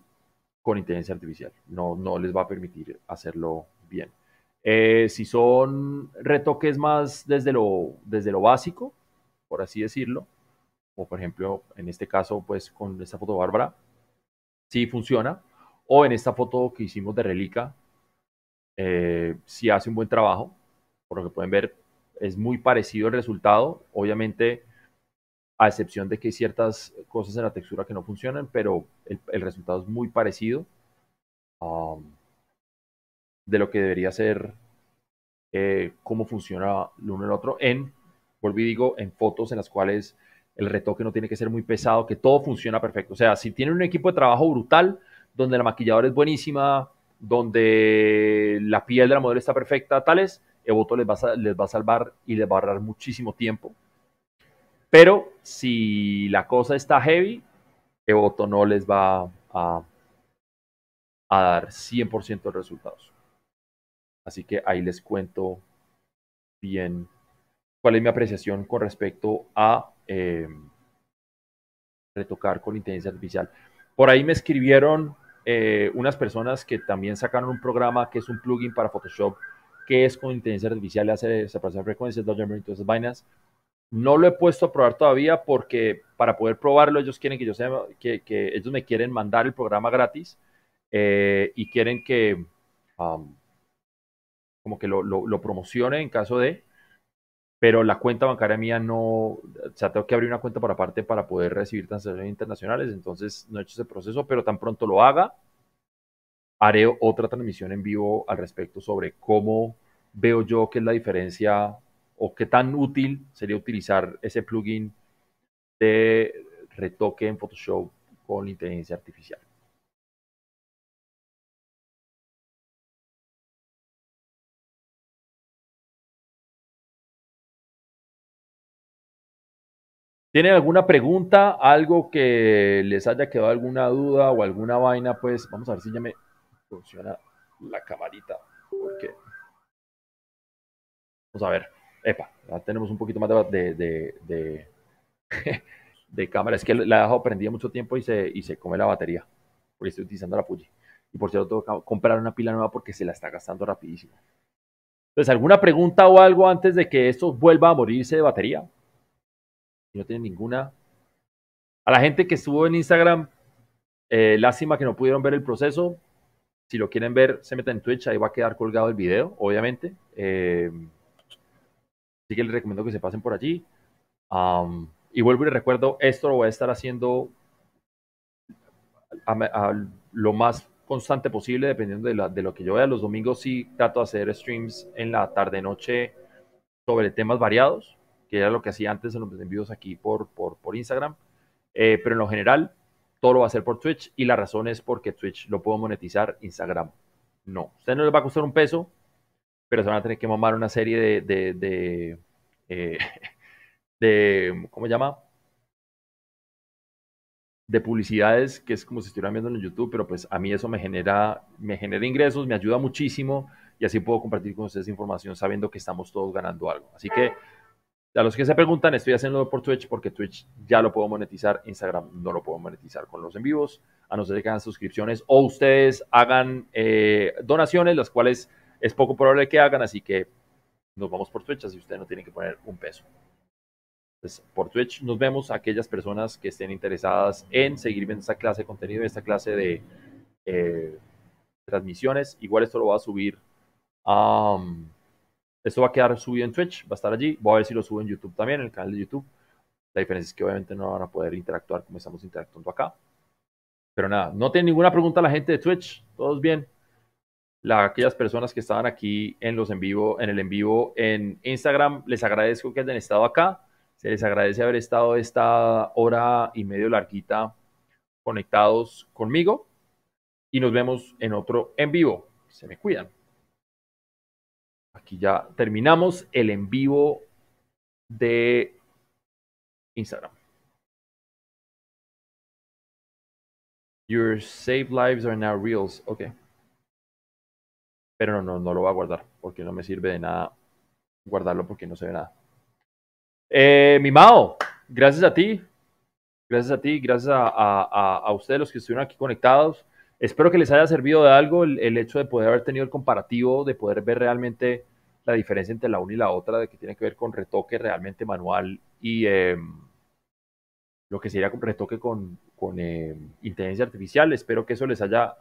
S1: con inteligencia artificial. No, no les va a permitir hacerlo bien. Eh, si son retoques más desde lo, desde lo básico, por así decirlo, o por ejemplo, en este caso, pues con esta foto de Bárbara, sí funciona, o en esta foto que hicimos de Relica, si eh, sí hace un buen trabajo, por lo que pueden ver, es muy parecido el resultado, obviamente, a excepción de que hay ciertas cosas en la textura que no funcionan, pero el, resultado es muy parecido de lo que debería ser eh, cómo funciona el uno el otro en, volví digo, en fotos en las cuales el retoque no tiene que ser muy pesado, que todo funciona perfecto. O sea, si tienen un equipo de trabajo brutal, donde la maquilladora es buenísima, donde la piel de la modelo está perfecta, tales, Evoto les va, a, les va a salvar y les va a ahorrar muchísimo tiempo. Pero si la cosa está heavy, Evoto no les va a, a dar 100% de resultados. Así que ahí les cuento bien cuál es mi apreciación con respecto a em, retocar con inteligencia artificial. Por ahí me escribieron eh, unas personas que también sacaron un programa que es un plugin para Photoshop que es con inteligencia artificial, hace separación de frecuencias, dodge todas esas vainas. No lo he puesto a probar todavía porque para poder probarlo ellos quieren que yo sea, que, ellos me quieren mandar el programa gratis eh, y quieren que, um, como que lo, promocione en caso de, pero la cuenta bancaria mía no, o sea, tengo que abrir una cuenta por aparte para poder recibir transacciones internacionales, entonces no he hecho ese proceso, pero tan pronto lo haga, haré otra transmisión en vivo al respecto sobre cómo veo yo que es la diferencia o qué tan útil sería utilizar ese plugin de
S2: retoque en Photoshop con inteligencia artificial. ¿Tienen alguna pregunta?
S1: ¿Algo que les haya quedado alguna duda o alguna vaina? Pues vamos a ver si ya me funciona la camarita. Vamos a ver. Epa, ya tenemos un poquito más de, de, de, cámara. Es que la he dejado prendida mucho tiempo y se, se come la batería. Porque estoy utilizando la Puji. Y por cierto, tengo que comprar una pila nueva porque se la está gastando rapidísimo. Entonces, ¿alguna pregunta o algo antes de que esto vuelva a morirse de batería? no tiene ninguna. A la gente que estuvo en Instagram, eh, lástima que no pudieron ver el proceso. Si lo quieren ver, se meten en Twitch, ahí va a quedar colgado el video, obviamente. Eh, así que les recomiendo que se pasen por allí. y vuelvo y les recuerdo, esto lo voy a estar haciendo lo más constante posible, dependiendo de, la, de, lo que yo vea. Los domingos sí trato de hacer streams en la tarde-noche sobre temas variados que era lo que hacía antes en los envíos aquí por, por, Instagram. Eh, pero en lo general, todo lo va a hacer por Twitch y la razón es porque Twitch lo puedo monetizar, Instagram no. Usted no les va a costar un peso, pero se van a tener que mamar una serie de, de, de eh, ¿cómo se llama? de publicidades que es como si estuvieran viendo en YouTube, pero pues a mí eso me genera, me genera ingresos, me ayuda muchísimo y así puedo compartir con ustedes información sabiendo que estamos todos ganando algo. Así que a los que se preguntan, estoy haciendo por Twitch porque Twitch ya lo puedo monetizar, Instagram no lo puedo monetizar con los en vivos, a no ser que hagan suscripciones o ustedes hagan eh, donaciones, las cuales es poco probable que hagan, así que nos vamos por Twitch, así ustedes no tienen que poner un peso. Pues, por Twitch nos vemos a aquellas personas que estén interesadas en seguirme en esta clase de contenido, en esta clase de eh, transmisiones. Igual esto lo va a subir a... Esto va a quedar subido en Twitch, va a estar allí. Voy a ver si lo subo en YouTube también, en el canal de YouTube. La diferencia es que obviamente no van a poder interactuar como estamos interactuando acá. Pero nada, no tienen ninguna pregunta la gente de Twitch. Todos bien. aquellas personas que estaban aquí en los en vivo, en el en vivo en Instagram, les agradezco que hayan estado acá. Se les agradece haber estado esta hora y medio larguita conectados conmigo. Y nos vemos en otro en vivo. Se me cuidan. Aquí ya terminamos el en
S2: vivo de Instagram. Your saved lives are now reals. Ok. Pero no, no, lo va a guardar porque no me sirve de nada guardarlo
S1: porque no se ve nada. Eh, mi Mao, gracias a ti. Gracias a ti, gracias a ustedes los que estuvieron aquí conectados. Espero que les haya servido de algo el, hecho de poder haber tenido el comparativo, de poder ver realmente la diferencia entre la una y la otra, de que tiene que ver con retoque realmente manual y em, lo que sería retoque con, em, inteligencia artificial. Espero que eso les haya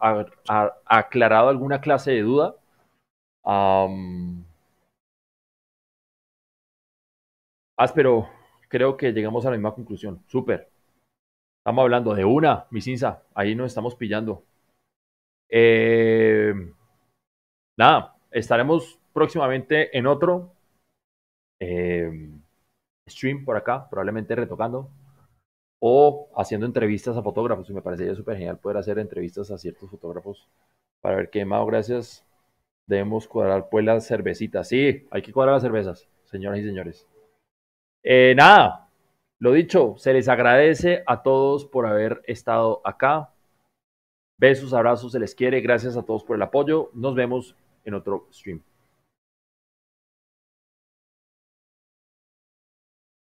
S1: aclarado alguna clase de duda. Ah, pero creo que llegamos a la misma conclusión. Súper. Estamos hablando de una, mi cinza. Ahí nos estamos pillando. Eh, nada, estaremos próximamente en otro eh, stream por acá, probablemente retocando o haciendo entrevistas a fotógrafos. Y me parecería súper genial poder hacer entrevistas a ciertos fotógrafos para ver qué, más, gracias. Debemos cuadrar pues las cervecitas. Sí, hay que cuadrar las cervezas, señoras y señores. Eh, nada, lo dicho, se les agradece a todos por haber estado acá. Besos, abrazos, se les quiere. Gracias a todos por el
S2: apoyo. Nos vemos en otro stream.